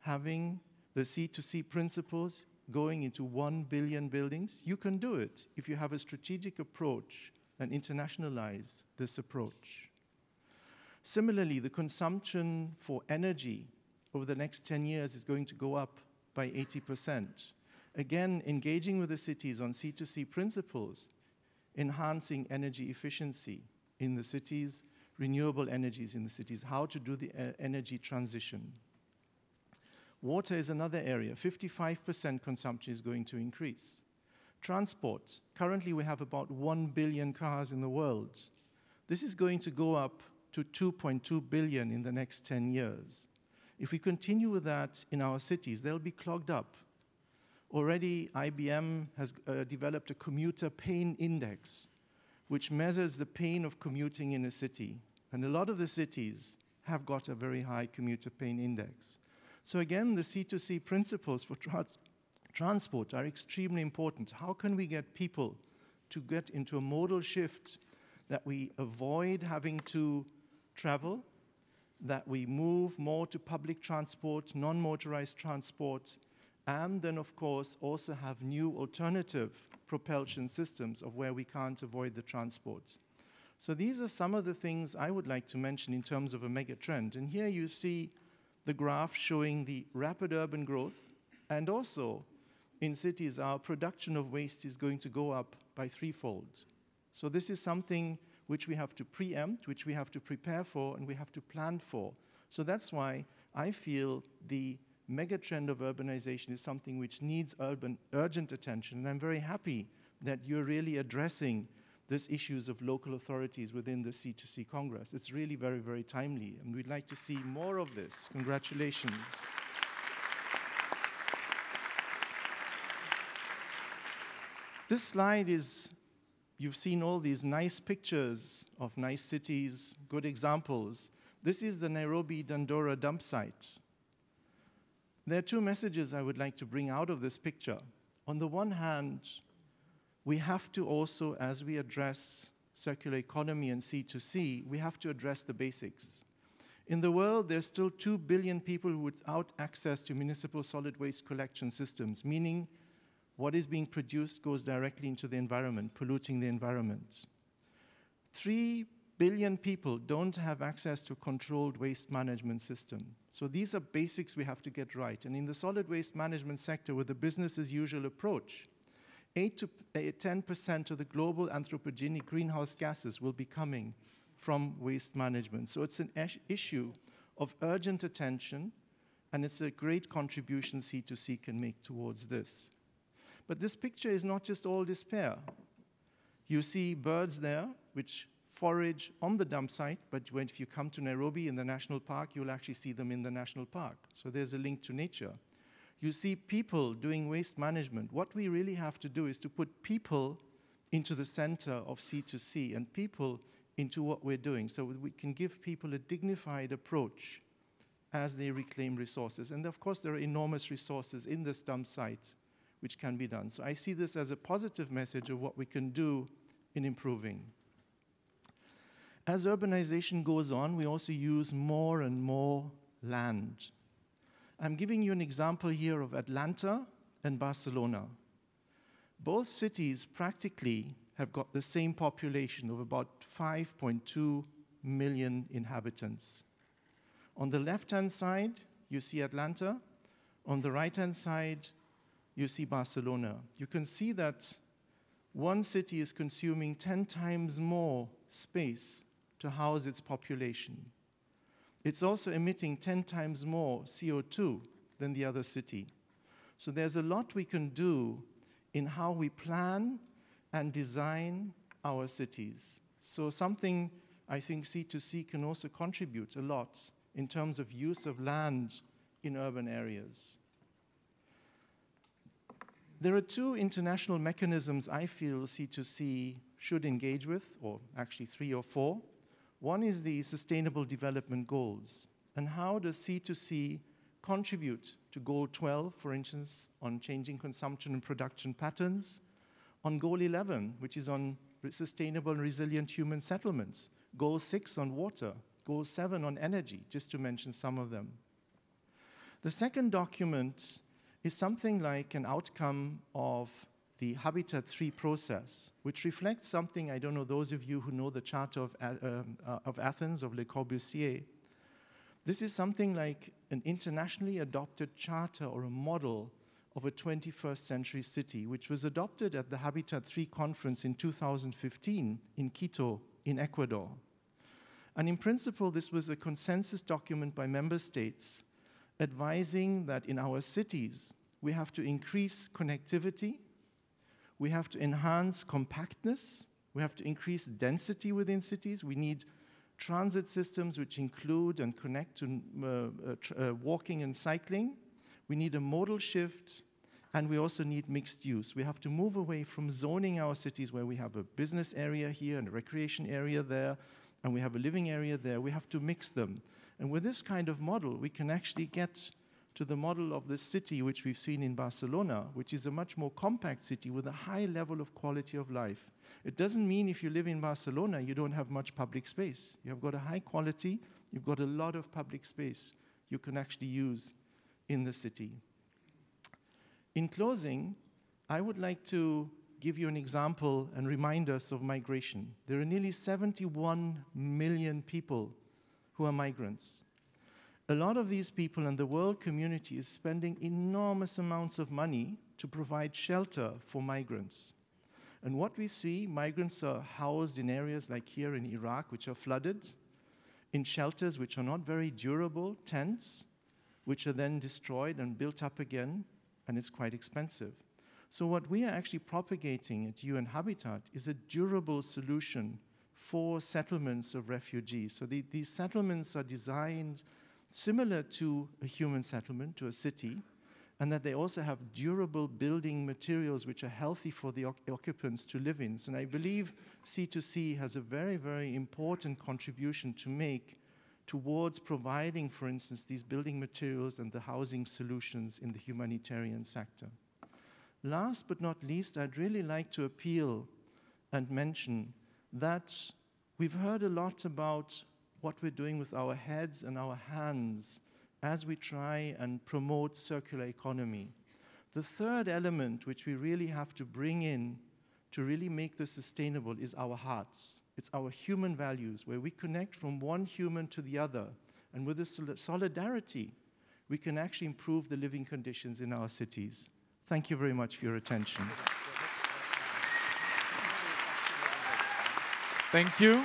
having the C2C principles going into 1 billion buildings? You can do it if you have a strategic approach and internationalize this approach. Similarly, the consumption for energy over the next 10 years is going to go up by 80 percent. Again, engaging with the cities on C2C principles, enhancing energy efficiency in the cities, renewable energies in the cities, how to do the uh, energy transition. Water is another area. 55% consumption is going to increase. Transport. Currently, we have about 1 billion cars in the world. This is going to go up to 2.2 billion in the next 10 years. If we continue with that in our cities, they'll be clogged up Already, IBM has uh, developed a commuter pain index, which measures the pain of commuting in a city. And a lot of the cities have got a very high commuter pain index. So, again, the C2C principles for transport are extremely important. How can we get people to get into a modal shift that we avoid having to travel, that we move more to public transport, non motorized transport? and then, of course, also have new alternative propulsion systems of where we can't avoid the transport. So these are some of the things I would like to mention in terms of a mega trend. And here you see the graph showing the rapid urban growth and also in cities our production of waste is going to go up by threefold. So this is something which we have to preempt, which we have to prepare for, and we have to plan for. So that's why I feel the megatrend of urbanization is something which needs urban, urgent attention. And I'm very happy that you're really addressing these issues of local authorities within the C2C Congress. It's really very, very timely, and we'd like to see more of this. Congratulations. this slide is, you've seen all these nice pictures of nice cities, good examples. This is the Nairobi Dandora dump site. There are two messages I would like to bring out of this picture. On the one hand, we have to also, as we address circular economy and C2C, we have to address the basics. In the world, there's still 2 billion people without access to municipal solid waste collection systems, meaning what is being produced goes directly into the environment, polluting the environment. 3 billion people don't have access to controlled waste management system. So these are basics we have to get right. And in the solid waste management sector, with a business as usual approach, 8 to 10% eh, of the global anthropogenic greenhouse gases will be coming from waste management. So it's an issue of urgent attention, and it's a great contribution C2C can make towards this. But this picture is not just all despair. You see birds there, which forage on the dump site, but when, if you come to Nairobi in the national park, you'll actually see them in the national park. So there's a link to nature. You see people doing waste management. What we really have to do is to put people into the center of C2C and people into what we're doing so we can give people a dignified approach as they reclaim resources. And of course, there are enormous resources in this dump site which can be done. So I see this as a positive message of what we can do in improving. As urbanization goes on, we also use more and more land. I'm giving you an example here of Atlanta and Barcelona. Both cities practically have got the same population of about 5.2 million inhabitants. On the left-hand side, you see Atlanta. On the right-hand side, you see Barcelona. You can see that one city is consuming 10 times more space to house its population. It's also emitting 10 times more CO2 than the other city. So there's a lot we can do in how we plan and design our cities. So something I think C2C can also contribute a lot in terms of use of land in urban areas. There are two international mechanisms I feel C2C should engage with, or actually three or four. One is the Sustainable Development Goals, and how does C2C contribute to Goal 12, for instance, on changing consumption and production patterns, on Goal 11, which is on sustainable and resilient human settlements, Goal 6 on water, Goal 7 on energy, just to mention some of them. The second document is something like an outcome of the Habitat 3 process, which reflects something, I don't know, those of you who know the Charter of, uh, uh, of Athens of Le Corbusier, this is something like an internationally adopted charter or a model of a 21st century city, which was adopted at the Habitat 3 conference in 2015 in Quito, in Ecuador. And in principle, this was a consensus document by member states advising that in our cities, we have to increase connectivity we have to enhance compactness, we have to increase density within cities, we need transit systems which include and connect to uh, uh, uh, walking and cycling, we need a modal shift, and we also need mixed use. We have to move away from zoning our cities where we have a business area here and a recreation area there, and we have a living area there. We have to mix them. And with this kind of model, we can actually get to the model of the city which we've seen in Barcelona, which is a much more compact city with a high level of quality of life. It doesn't mean if you live in Barcelona, you don't have much public space. You've got a high quality, you've got a lot of public space you can actually use in the city. In closing, I would like to give you an example and remind us of migration. There are nearly 71 million people who are migrants a lot of these people and the world community is spending enormous amounts of money to provide shelter for migrants. And what we see, migrants are housed in areas like here in Iraq, which are flooded, in shelters which are not very durable, tents, which are then destroyed and built up again, and it's quite expensive. So, what we are actually propagating at UN Habitat is a durable solution for settlements of refugees. So, the, these settlements are designed similar to a human settlement, to a city, and that they also have durable building materials which are healthy for the occupants to live in. So, and I believe C2C has a very, very important contribution to make towards providing, for instance, these building materials and the housing solutions in the humanitarian sector. Last but not least, I'd really like to appeal and mention that we've heard a lot about what we're doing with our heads and our hands as we try and promote circular economy. The third element which we really have to bring in to really make this sustainable is our hearts. It's our human values, where we connect from one human to the other. And with this solidarity, we can actually improve the living conditions in our cities. Thank you very much for your attention. Thank you.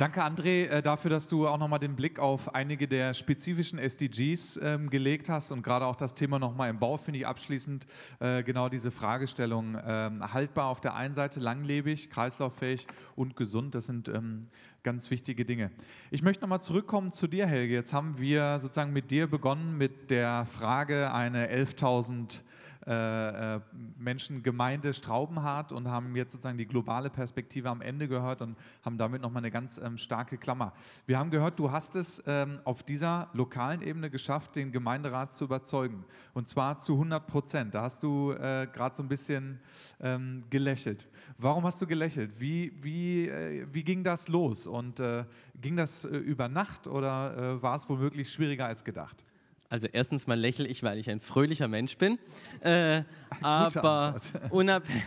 Danke, André, äh, dafür, dass du auch nochmal den Blick auf einige der spezifischen SDGs ähm, gelegt hast und gerade auch das Thema nochmal im Bau, finde ich abschließend äh, genau diese Fragestellung. Ähm, haltbar auf der einen Seite, langlebig, kreislauffähig und gesund, das sind ähm, ganz wichtige Dinge. Ich möchte nochmal zurückkommen zu dir, Helge. Jetzt haben wir sozusagen mit dir begonnen mit der Frage, eine 11.000 äh, äh, Menschen Gemeinde Straubenhardt und haben jetzt sozusagen die globale Perspektive am Ende gehört und haben damit nochmal eine ganz ähm, starke Klammer. Wir haben gehört, du hast es ähm, auf dieser lokalen Ebene geschafft, den Gemeinderat zu überzeugen. Und zwar zu 100 Prozent. Da hast du äh, gerade so ein bisschen ähm, gelächelt. Warum hast du gelächelt? Wie, wie, äh, wie ging das los? Und äh, ging das über Nacht oder war es womöglich schwieriger als gedacht? Also erstens mal lächle ich, weil ich ein fröhlicher Mensch bin. Äh, aber, unabhängig,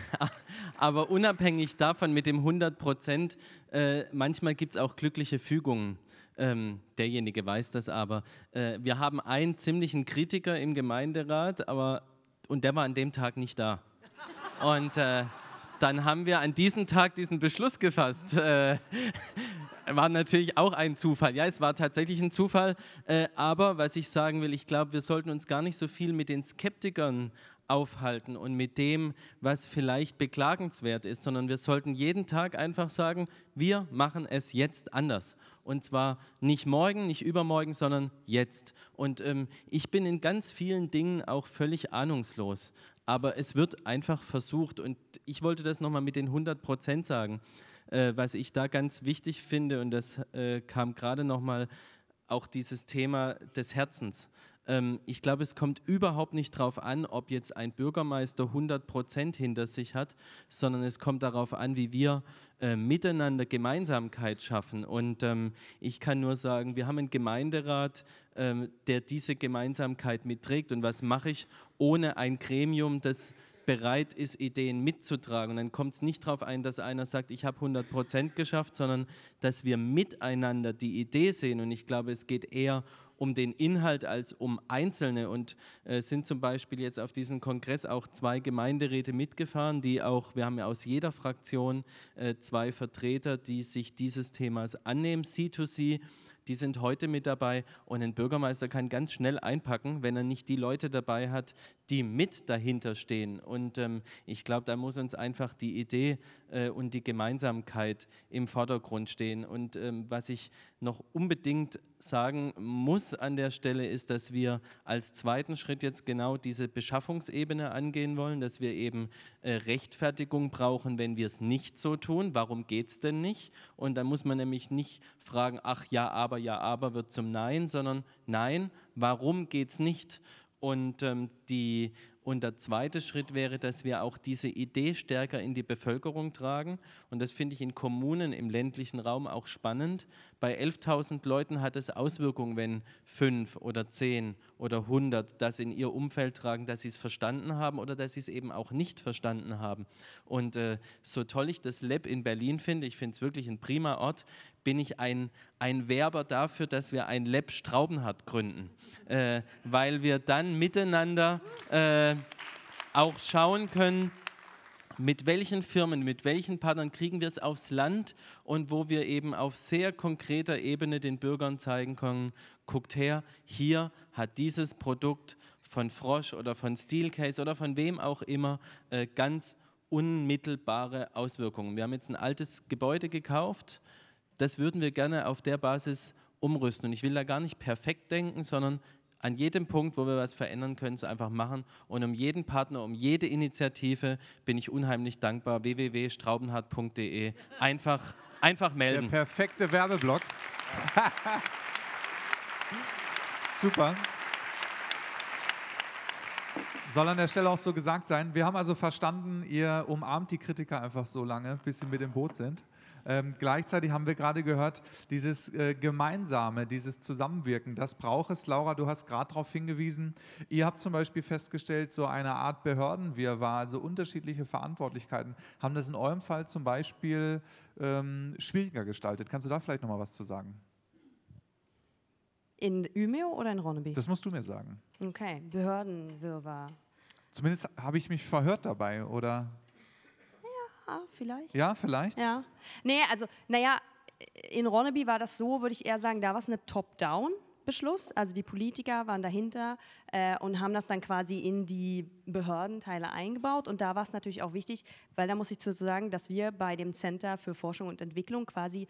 aber, unabhängig davon mit dem 100 Prozent, äh, manchmal gibt es auch glückliche Fügungen. Ähm, derjenige weiß das aber. Äh, wir haben einen ziemlichen Kritiker im Gemeinderat, aber und der war an dem Tag nicht da. Und äh, dann haben wir an diesem Tag diesen Beschluss gefasst. Äh, war natürlich auch ein Zufall. Ja, es war tatsächlich ein Zufall. Äh, aber was ich sagen will, ich glaube, wir sollten uns gar nicht so viel mit den Skeptikern aufhalten und mit dem, was vielleicht beklagenswert ist, sondern wir sollten jeden Tag einfach sagen, wir machen es jetzt anders. Und zwar nicht morgen, nicht übermorgen, sondern jetzt. Und ähm, ich bin in ganz vielen Dingen auch völlig ahnungslos. Aber es wird einfach versucht. Und ich wollte das nochmal mit den 100 Prozent sagen äh, was ich da ganz wichtig finde, und das äh, kam gerade nochmal, auch dieses Thema des Herzens. Ähm, ich glaube, es kommt überhaupt nicht darauf an, ob jetzt ein Bürgermeister 100 Prozent hinter sich hat, sondern es kommt darauf an, wie wir äh, miteinander Gemeinsamkeit schaffen. Und ähm, ich kann nur sagen, wir haben einen Gemeinderat, ähm, der diese Gemeinsamkeit mitträgt. Und was mache ich ohne ein Gremium, das bereit ist, Ideen mitzutragen. Und dann kommt es nicht darauf ein, dass einer sagt, ich habe 100 Prozent geschafft, sondern dass wir miteinander die Idee sehen. Und ich glaube, es geht eher um den Inhalt als um Einzelne und äh, sind zum Beispiel jetzt auf diesem Kongress auch zwei Gemeinderäte mitgefahren, die auch, wir haben ja aus jeder Fraktion äh, zwei Vertreter, die sich dieses Themas annehmen, C2C die sind heute mit dabei und ein Bürgermeister kann ganz schnell einpacken, wenn er nicht die Leute dabei hat, die mit dahinter stehen. Und ähm, ich glaube, da muss uns einfach die Idee äh, und die Gemeinsamkeit im Vordergrund stehen. Und ähm, was ich noch unbedingt sagen muss an der Stelle, ist, dass wir als zweiten Schritt jetzt genau diese Beschaffungsebene angehen wollen, dass wir eben äh, Rechtfertigung brauchen, wenn wir es nicht so tun. Warum geht es denn nicht? Und dann muss man nämlich nicht fragen, ach ja, aber, ja, aber wird zum Nein, sondern nein, warum geht es nicht? Und ähm, die und der zweite Schritt wäre, dass wir auch diese Idee stärker in die Bevölkerung tragen. Und das finde ich in Kommunen im ländlichen Raum auch spannend. Bei 11.000 Leuten hat es Auswirkungen, wenn fünf oder zehn oder 100 das in ihr Umfeld tragen, dass sie es verstanden haben oder dass sie es eben auch nicht verstanden haben. Und äh, so toll ich das Lab in Berlin finde, ich finde es wirklich ein prima Ort, bin ich ein, ein Werber dafür, dass wir ein Lab Straubenhardt gründen, äh, weil wir dann miteinander äh, auch schauen können, mit welchen Firmen, mit welchen Partnern kriegen wir es aufs Land und wo wir eben auf sehr konkreter Ebene den Bürgern zeigen können, guckt her, hier hat dieses Produkt von Frosch oder von Steelcase oder von wem auch immer äh, ganz unmittelbare Auswirkungen. Wir haben jetzt ein altes Gebäude gekauft, das würden wir gerne auf der Basis umrüsten. Und ich will da gar nicht perfekt denken, sondern an jedem Punkt, wo wir was verändern können, es einfach machen. Und um jeden Partner, um jede Initiative bin ich unheimlich dankbar. www.straubenhardt.de. Einfach, einfach melden. Der perfekte Werbeblock. Super. Soll an der Stelle auch so gesagt sein. Wir haben also verstanden, ihr umarmt die Kritiker einfach so lange, bis sie mit im Boot sind. Ähm, gleichzeitig haben wir gerade gehört, dieses äh, Gemeinsame, dieses Zusammenwirken, das braucht es. Laura, du hast gerade darauf hingewiesen, ihr habt zum Beispiel festgestellt, so eine Art Behördenwirrwarr, also unterschiedliche Verantwortlichkeiten, haben das in eurem Fall zum Beispiel ähm, schwieriger gestaltet. Kannst du da vielleicht nochmal was zu sagen? In Ümeo oder in Ronneby? Das musst du mir sagen. Okay, Behördenwirrwarr. Zumindest habe ich mich verhört dabei, oder? vielleicht. Ja, vielleicht. Ja. Nee, also, naja, in Ronneby war das so, würde ich eher sagen, da war es eine Top-Down. Beschluss. Also die Politiker waren dahinter äh, und haben das dann quasi in die Behördenteile eingebaut. Und da war es natürlich auch wichtig, weil da muss ich zu sagen, dass wir bei dem Center für Forschung und Entwicklung quasi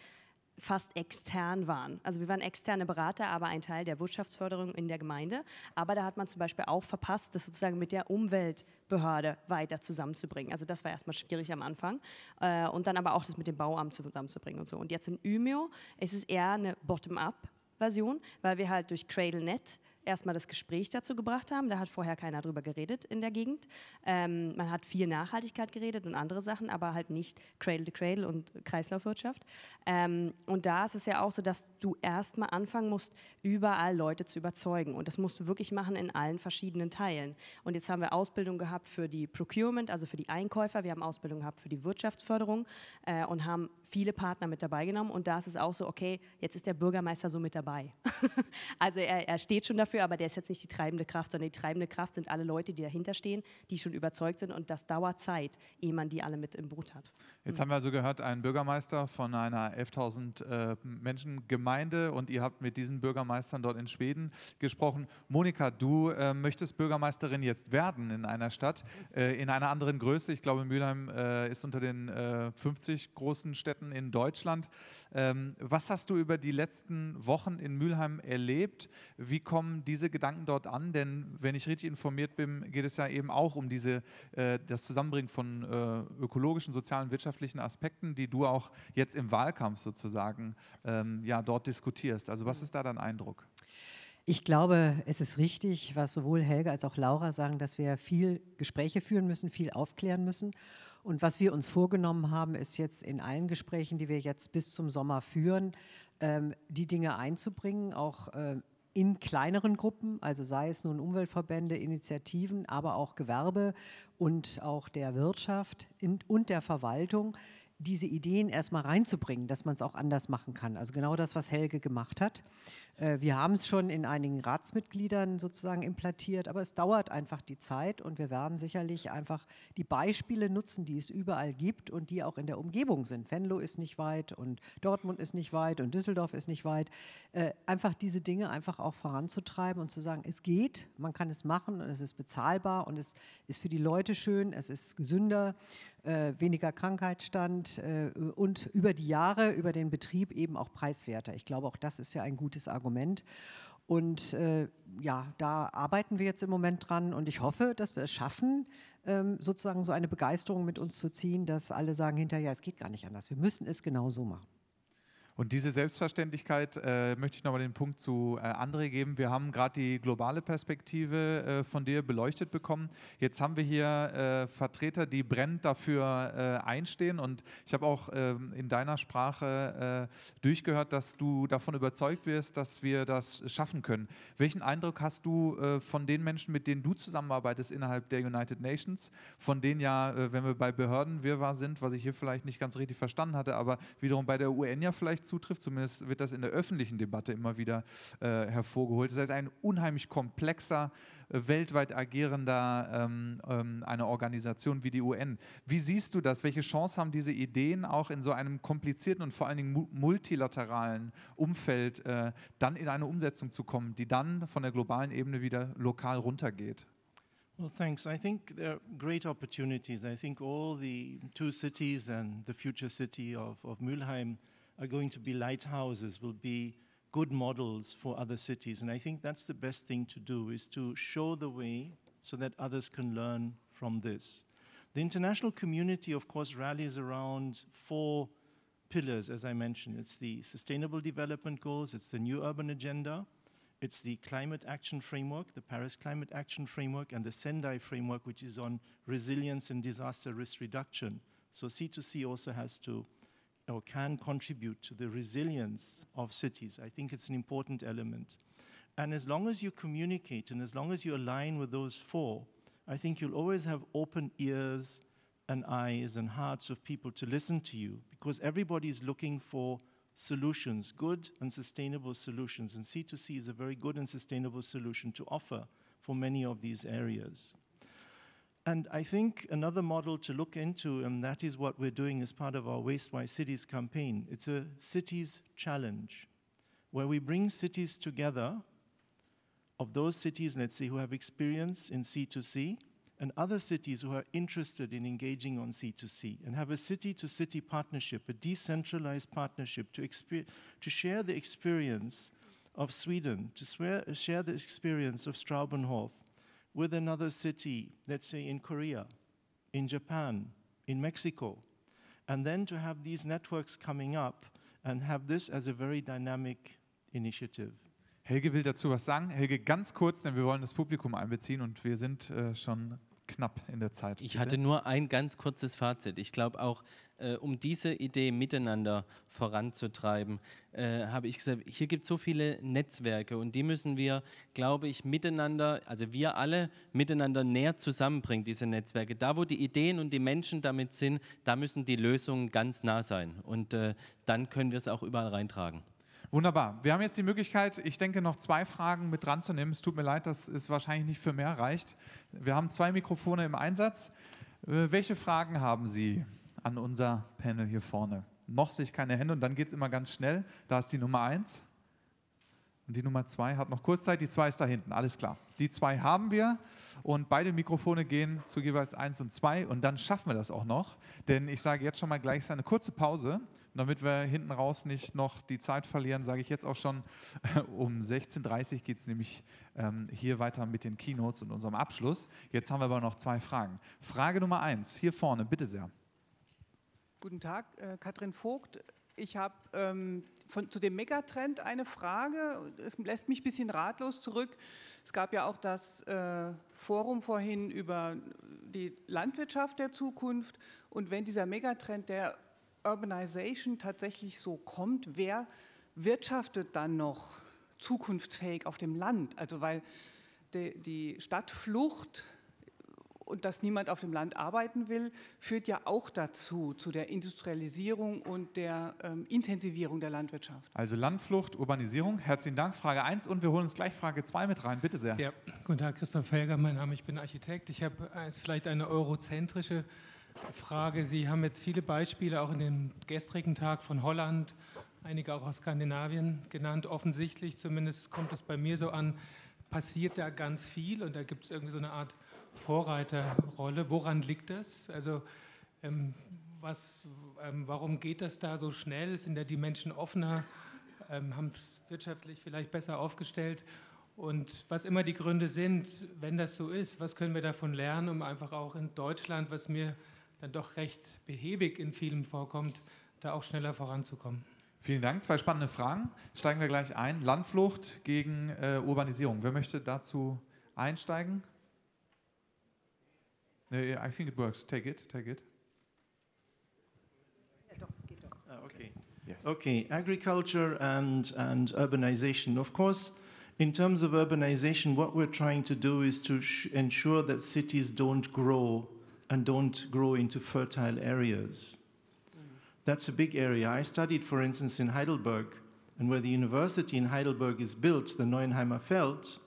fast extern waren. Also wir waren externe Berater, aber ein Teil der Wirtschaftsförderung in der Gemeinde. Aber da hat man zum Beispiel auch verpasst, das sozusagen mit der Umweltbehörde weiter zusammenzubringen. Also das war erstmal schwierig am Anfang. Äh, und dann aber auch das mit dem Bauamt zusammenzubringen und so. Und jetzt in Umeo ist es eher eine Bottom-up-Version, weil wir halt durch CradleNet erstmal das Gespräch dazu gebracht haben. Da hat vorher keiner drüber geredet in der Gegend. Ähm, man hat viel Nachhaltigkeit geredet und andere Sachen, aber halt nicht Cradle to Cradle und Kreislaufwirtschaft. Ähm, und da ist es ja auch so, dass du erstmal anfangen musst, überall Leute zu überzeugen. Und das musst du wirklich machen in allen verschiedenen Teilen. Und jetzt haben wir Ausbildung gehabt für die Procurement, also für die Einkäufer. Wir haben Ausbildung gehabt für die Wirtschaftsförderung äh, und haben viele Partner mit dabei genommen. Und da ist es auch so, okay, jetzt ist der Bürgermeister so mit dabei. also er, er steht schon dafür dafür, aber der ist jetzt nicht die treibende Kraft, sondern die treibende Kraft sind alle Leute, die dahinter stehen, die schon überzeugt sind und das dauert Zeit, ehe man die alle mit im Boot hat. Jetzt mhm. haben wir also gehört, ein Bürgermeister von einer 11.000 äh, Menschen Gemeinde und ihr habt mit diesen Bürgermeistern dort in Schweden gesprochen. Monika, du äh, möchtest Bürgermeisterin jetzt werden in einer Stadt, äh, in einer anderen Größe. Ich glaube, Mülheim äh, ist unter den 50 äh, großen Städten in Deutschland. Ähm, was hast du über die letzten Wochen in Mülheim erlebt? Wie kommen diese Gedanken dort an? Denn wenn ich richtig informiert bin, geht es ja eben auch um diese, äh, das Zusammenbringen von äh, ökologischen, sozialen, wirtschaftlichen Aspekten, die du auch jetzt im Wahlkampf sozusagen ähm, ja, dort diskutierst. Also was mhm. ist da dein Eindruck? Ich glaube, es ist richtig, was sowohl Helge als auch Laura sagen, dass wir viel Gespräche führen müssen, viel aufklären müssen. Und was wir uns vorgenommen haben, ist jetzt in allen Gesprächen, die wir jetzt bis zum Sommer führen, ähm, die Dinge einzubringen, auch ähm, in kleineren Gruppen, also sei es nun Umweltverbände, Initiativen, aber auch Gewerbe und auch der Wirtschaft und der Verwaltung diese Ideen erstmal reinzubringen, dass man es auch anders machen kann. Also genau das, was Helge gemacht hat. Äh, wir haben es schon in einigen Ratsmitgliedern sozusagen implantiert, aber es dauert einfach die Zeit und wir werden sicherlich einfach die Beispiele nutzen, die es überall gibt und die auch in der Umgebung sind. Venlo ist nicht weit und Dortmund ist nicht weit und Düsseldorf ist nicht weit. Äh, einfach diese Dinge einfach auch voranzutreiben und zu sagen, es geht, man kann es machen und es ist bezahlbar und es ist für die Leute schön, es ist gesünder äh, weniger Krankheitsstand äh, und über die Jahre, über den Betrieb eben auch preiswerter. Ich glaube, auch das ist ja ein gutes Argument. Und äh, ja, da arbeiten wir jetzt im Moment dran und ich hoffe, dass wir es schaffen, ähm, sozusagen so eine Begeisterung mit uns zu ziehen, dass alle sagen hinterher, es geht gar nicht anders, wir müssen es genau so machen. Und diese Selbstverständlichkeit äh, möchte ich nochmal den Punkt zu äh, André geben. Wir haben gerade die globale Perspektive äh, von dir beleuchtet bekommen. Jetzt haben wir hier äh, Vertreter, die brennend dafür äh, einstehen. Und ich habe auch ähm, in deiner Sprache äh, durchgehört, dass du davon überzeugt wirst, dass wir das schaffen können. Welchen Eindruck hast du äh, von den Menschen, mit denen du zusammenarbeitest innerhalb der United Nations? Von denen ja, wenn wir bei Behörden wirrwarr sind, was ich hier vielleicht nicht ganz richtig verstanden hatte, aber wiederum bei der UN ja vielleicht zutrifft, zumindest wird das in der öffentlichen Debatte immer wieder äh, hervorgeholt. Das heißt, ein unheimlich komplexer, äh, weltweit agierender ähm, ähm, eine Organisation wie die UN. Wie siehst du das? Welche Chance haben diese Ideen auch in so einem komplizierten und vor allen Dingen multilateralen Umfeld äh, dann in eine Umsetzung zu kommen, die dann von der globalen Ebene wieder lokal runtergeht? Well, thanks. I think there are great opportunities. I think all the two cities and the future city of, of Mülheim are going to be lighthouses, will be good models for other cities. And I think that's the best thing to do is to show the way so that others can learn from this. The international community, of course, rallies around four pillars, as I mentioned. It's the Sustainable Development Goals, it's the New Urban Agenda, it's the Climate Action Framework, the Paris Climate Action Framework, and the Sendai Framework, which is on resilience and disaster risk reduction. So C2C also has to or can contribute to the resilience of cities. I think it's an important element. And as long as you communicate and as long as you align with those four, I think you'll always have open ears and eyes and hearts of people to listen to you because everybody's looking for solutions, good and sustainable solutions. And C2C is a very good and sustainable solution to offer for many of these areas. And I think another model to look into, and that is what we're doing as part of our Waste Wise Cities campaign, it's a cities challenge where we bring cities together of those cities, let's say, who have experience in C2C and other cities who are interested in engaging on C2C and have a city to city partnership, a decentralized partnership to, to share the experience of Sweden, to share the experience of Straubenhof, with another city, let's say in Korea, in Japan, in Mexico, and then to have these networks coming up and have this as a very dynamic initiative. Helge will dazu was sagen. Helge, ganz kurz, denn wir wollen das Publikum einbeziehen und wir sind äh, schon knapp in der Zeit. Ich hatte nur ein ganz kurzes Fazit. Ich glaube auch, äh, um diese Idee miteinander voranzutreiben, äh, habe ich gesagt, hier gibt es so viele Netzwerke und die müssen wir, glaube ich, miteinander, also wir alle miteinander näher zusammenbringen, diese Netzwerke. Da, wo die Ideen und die Menschen damit sind, da müssen die Lösungen ganz nah sein. Und äh, dann können wir es auch überall reintragen. Wunderbar. Wir haben jetzt die Möglichkeit, ich denke, noch zwei Fragen mit dran zu nehmen. Es tut mir leid, dass es wahrscheinlich nicht für mehr reicht. Wir haben zwei Mikrofone im Einsatz. Äh, welche Fragen haben Sie an unser Panel hier vorne? Noch sehe ich keine Hände und dann geht es immer ganz schnell. Da ist die Nummer eins. Und die Nummer zwei hat noch kurz Zeit, die zwei ist da hinten, alles klar. Die zwei haben wir und beide Mikrofone gehen zu jeweils eins und zwei und dann schaffen wir das auch noch, denn ich sage jetzt schon mal gleich, es ist eine kurze Pause damit wir hinten raus nicht noch die Zeit verlieren, sage ich jetzt auch schon, um 16.30 Uhr geht es nämlich ähm, hier weiter mit den Keynotes und unserem Abschluss. Jetzt haben wir aber noch zwei Fragen. Frage Nummer eins, hier vorne, bitte sehr. Guten Tag, äh, Katrin Vogt. Ich habe ähm, zu dem Megatrend eine Frage. Es lässt mich ein bisschen ratlos zurück. Es gab ja auch das äh, Forum vorhin über die Landwirtschaft der Zukunft. Und wenn dieser Megatrend, der Urbanization tatsächlich so kommt, wer wirtschaftet dann noch zukunftsfähig auf dem Land? Also weil de, die Stadtflucht und dass niemand auf dem Land arbeiten will, führt ja auch dazu, zu der Industrialisierung und der ähm, Intensivierung der Landwirtschaft. Also Landflucht, Urbanisierung. Herzlichen Dank, Frage 1. Und wir holen uns gleich Frage 2 mit rein. Bitte sehr. Ja, guten Tag, Christoph Felger, mein Name. Ich bin Architekt. Ich habe äh, vielleicht eine eurozentrische Frage. Frage. Sie haben jetzt viele Beispiele auch in dem gestrigen Tag von Holland, einige auch aus Skandinavien genannt. Offensichtlich, zumindest kommt es bei mir so an, passiert da ganz viel und da gibt es irgendwie so eine Art Vorreiterrolle. Woran liegt das? Also ähm, was, ähm, warum geht das da so schnell? Sind da die Menschen offener? Ähm, haben es wirtschaftlich vielleicht besser aufgestellt? Und was immer die Gründe sind, wenn das so ist, was können wir davon lernen, um einfach auch in Deutschland, was mir dann doch recht behäbig in vielen vorkommt, da auch schneller voranzukommen. Vielen Dank. Zwei spannende Fragen. Steigen wir gleich ein. Landflucht gegen äh, Urbanisierung. Wer möchte dazu einsteigen? Nee, I think it works. Take it, take it. Ja, doch, es geht doch. Ah, okay. agriculture and, and urbanization. Of course, in terms of urbanization, what we're trying to do is to ensure that cities don't grow and don't grow into fertile areas. That's a big area. I studied, for instance, in Heidelberg, and where the university in Heidelberg is built, the Neuenheimer Feld,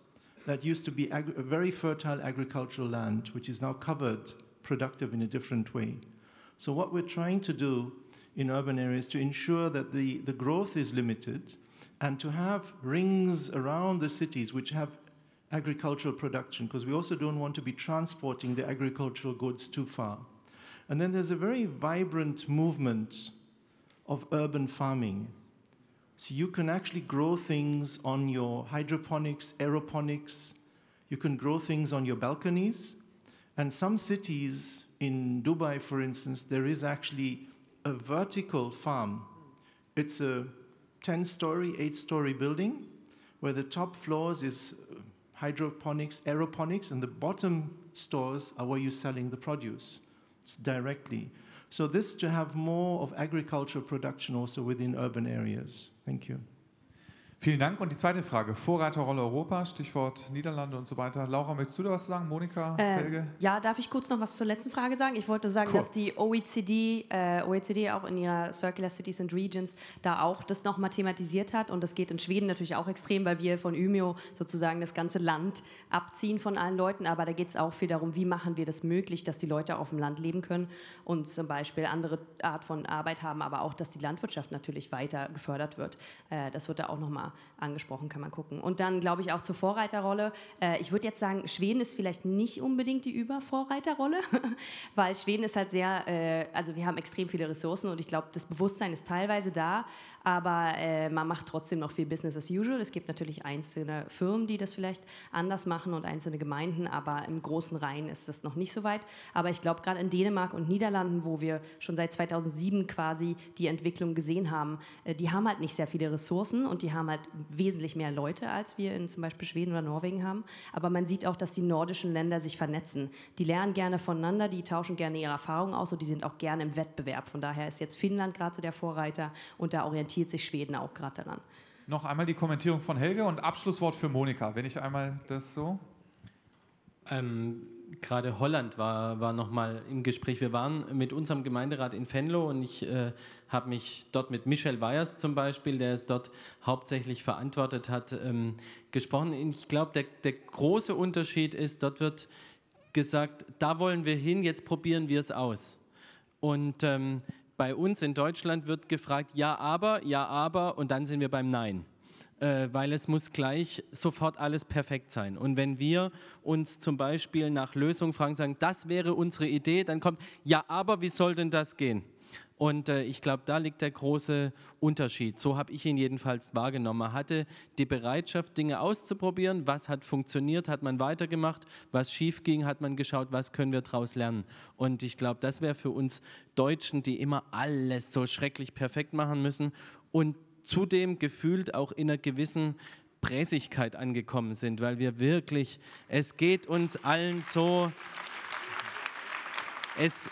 that used to be a very fertile agricultural land, which is now covered, productive in a different way. So, what we're trying to do in urban areas to ensure that the, the growth is limited and to have rings around the cities which have agricultural production, because we also don't want to be transporting the agricultural goods too far. And then there's a very vibrant movement of urban farming. So you can actually grow things on your hydroponics, aeroponics, you can grow things on your balconies. And some cities, in Dubai, for instance, there is actually a vertical farm. It's a 10 story, 8 story building where the top floors is hydroponics, aeroponics, and the bottom stores are where you're selling the produce directly. So this to have more of agricultural production also within urban areas. Thank you. Vielen Dank. Und die zweite Frage, Vorreiterrolle Europa, Stichwort Niederlande und so weiter. Laura, möchtest du da was sagen? Monika, äh, Helge? Ja, darf ich kurz noch was zur letzten Frage sagen? Ich wollte nur sagen, kurz. dass die OECD, äh, OECD auch in ihrer Circular Cities and Regions da auch das nochmal thematisiert hat. Und das geht in Schweden natürlich auch extrem, weil wir von Umeå sozusagen das ganze Land abziehen von allen Leuten. Aber da geht es auch viel darum, wie machen wir das möglich, dass die Leute auf dem Land leben können und zum Beispiel andere Art von Arbeit haben, aber auch, dass die Landwirtschaft natürlich weiter gefördert wird. Äh, das wird da auch nochmal angesprochen, kann man gucken. Und dann glaube ich auch zur Vorreiterrolle. Äh, ich würde jetzt sagen, Schweden ist vielleicht nicht unbedingt die Übervorreiterrolle, weil Schweden ist halt sehr, äh, also wir haben extrem viele Ressourcen und ich glaube, das Bewusstsein ist teilweise da, aber äh, man macht trotzdem noch viel Business as usual. Es gibt natürlich einzelne Firmen, die das vielleicht anders machen und einzelne Gemeinden, aber im großen Reihen ist das noch nicht so weit. Aber ich glaube, gerade in Dänemark und Niederlanden, wo wir schon seit 2007 quasi die Entwicklung gesehen haben, äh, die haben halt nicht sehr viele Ressourcen und die haben halt wesentlich mehr Leute, als wir in zum Beispiel Schweden oder Norwegen haben. Aber man sieht auch, dass die nordischen Länder sich vernetzen. Die lernen gerne voneinander, die tauschen gerne ihre Erfahrungen aus und die sind auch gerne im Wettbewerb. Von daher ist jetzt Finnland gerade so der Vorreiter und da orientiert orientiert sich Schweden auch gerade daran. Noch einmal die Kommentierung von Helge und Abschlusswort für Monika, wenn ich einmal das so. Ähm, gerade Holland war, war nochmal im Gespräch. Wir waren mit unserem Gemeinderat in Venlo und ich äh, habe mich dort mit Michel Weyers zum Beispiel, der es dort hauptsächlich verantwortet hat, ähm, gesprochen. Ich glaube, der, der große Unterschied ist, dort wird gesagt, da wollen wir hin, jetzt probieren wir es aus. Und ähm, bei uns in Deutschland wird gefragt, ja, aber, ja, aber, und dann sind wir beim Nein. Äh, weil es muss gleich sofort alles perfekt sein. Und wenn wir uns zum Beispiel nach Lösungen fragen, sagen, das wäre unsere Idee, dann kommt, ja, aber, wie soll denn das gehen? Und äh, ich glaube, da liegt der große Unterschied. So habe ich ihn jedenfalls wahrgenommen. Man hatte die Bereitschaft, Dinge auszuprobieren. Was hat funktioniert, hat man weitergemacht. Was schief ging, hat man geschaut, was können wir daraus lernen. Und ich glaube, das wäre für uns Deutschen, die immer alles so schrecklich perfekt machen müssen und zudem gefühlt auch in einer gewissen Präsigkeit angekommen sind, weil wir wirklich, es geht uns allen so, es,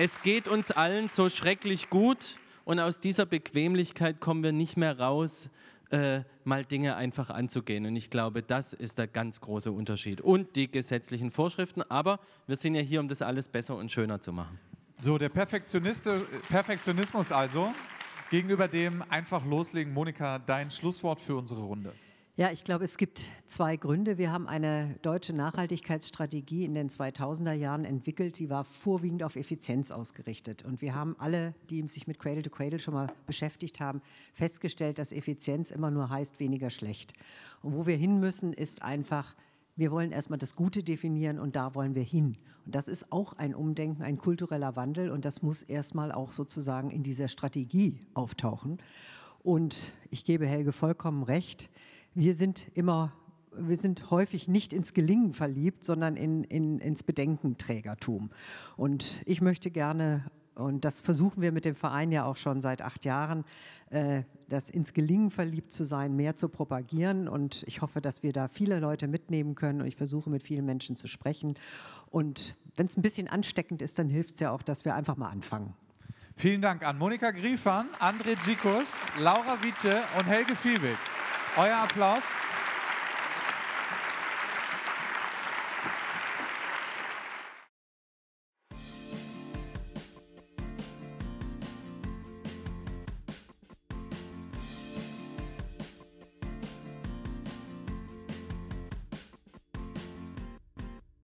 es geht uns allen so schrecklich gut und aus dieser Bequemlichkeit kommen wir nicht mehr raus, äh, mal Dinge einfach anzugehen. Und ich glaube, das ist der ganz große Unterschied. Und die gesetzlichen Vorschriften. Aber wir sind ja hier, um das alles besser und schöner zu machen. So, der Perfektionismus also, gegenüber dem einfach loslegen. Monika, dein Schlusswort für unsere Runde. Ja, ich glaube, es gibt zwei Gründe. Wir haben eine deutsche Nachhaltigkeitsstrategie in den 2000er Jahren entwickelt, die war vorwiegend auf Effizienz ausgerichtet. Und wir haben alle, die sich mit Cradle to Cradle schon mal beschäftigt haben, festgestellt, dass Effizienz immer nur heißt weniger schlecht. Und wo wir hin müssen, ist einfach wir wollen erstmal das Gute definieren und da wollen wir hin. Und das ist auch ein Umdenken, ein kultureller Wandel und das muss erstmal auch sozusagen in dieser Strategie auftauchen. Und ich gebe Helge vollkommen recht, wir sind immer, wir sind häufig nicht ins Gelingen verliebt, sondern in, in, ins Bedenkenträgertum. Und ich möchte gerne und das versuchen wir mit dem Verein ja auch schon seit acht Jahren, äh, das ins Gelingen verliebt zu sein, mehr zu propagieren. Und ich hoffe, dass wir da viele Leute mitnehmen können. Und ich versuche mit vielen Menschen zu sprechen. Und wenn es ein bisschen ansteckend ist, dann hilft es ja auch, dass wir einfach mal anfangen. Vielen Dank an Monika Griefern, André Gikus, Laura Wiete und Helge Fiebig. Euer Applaus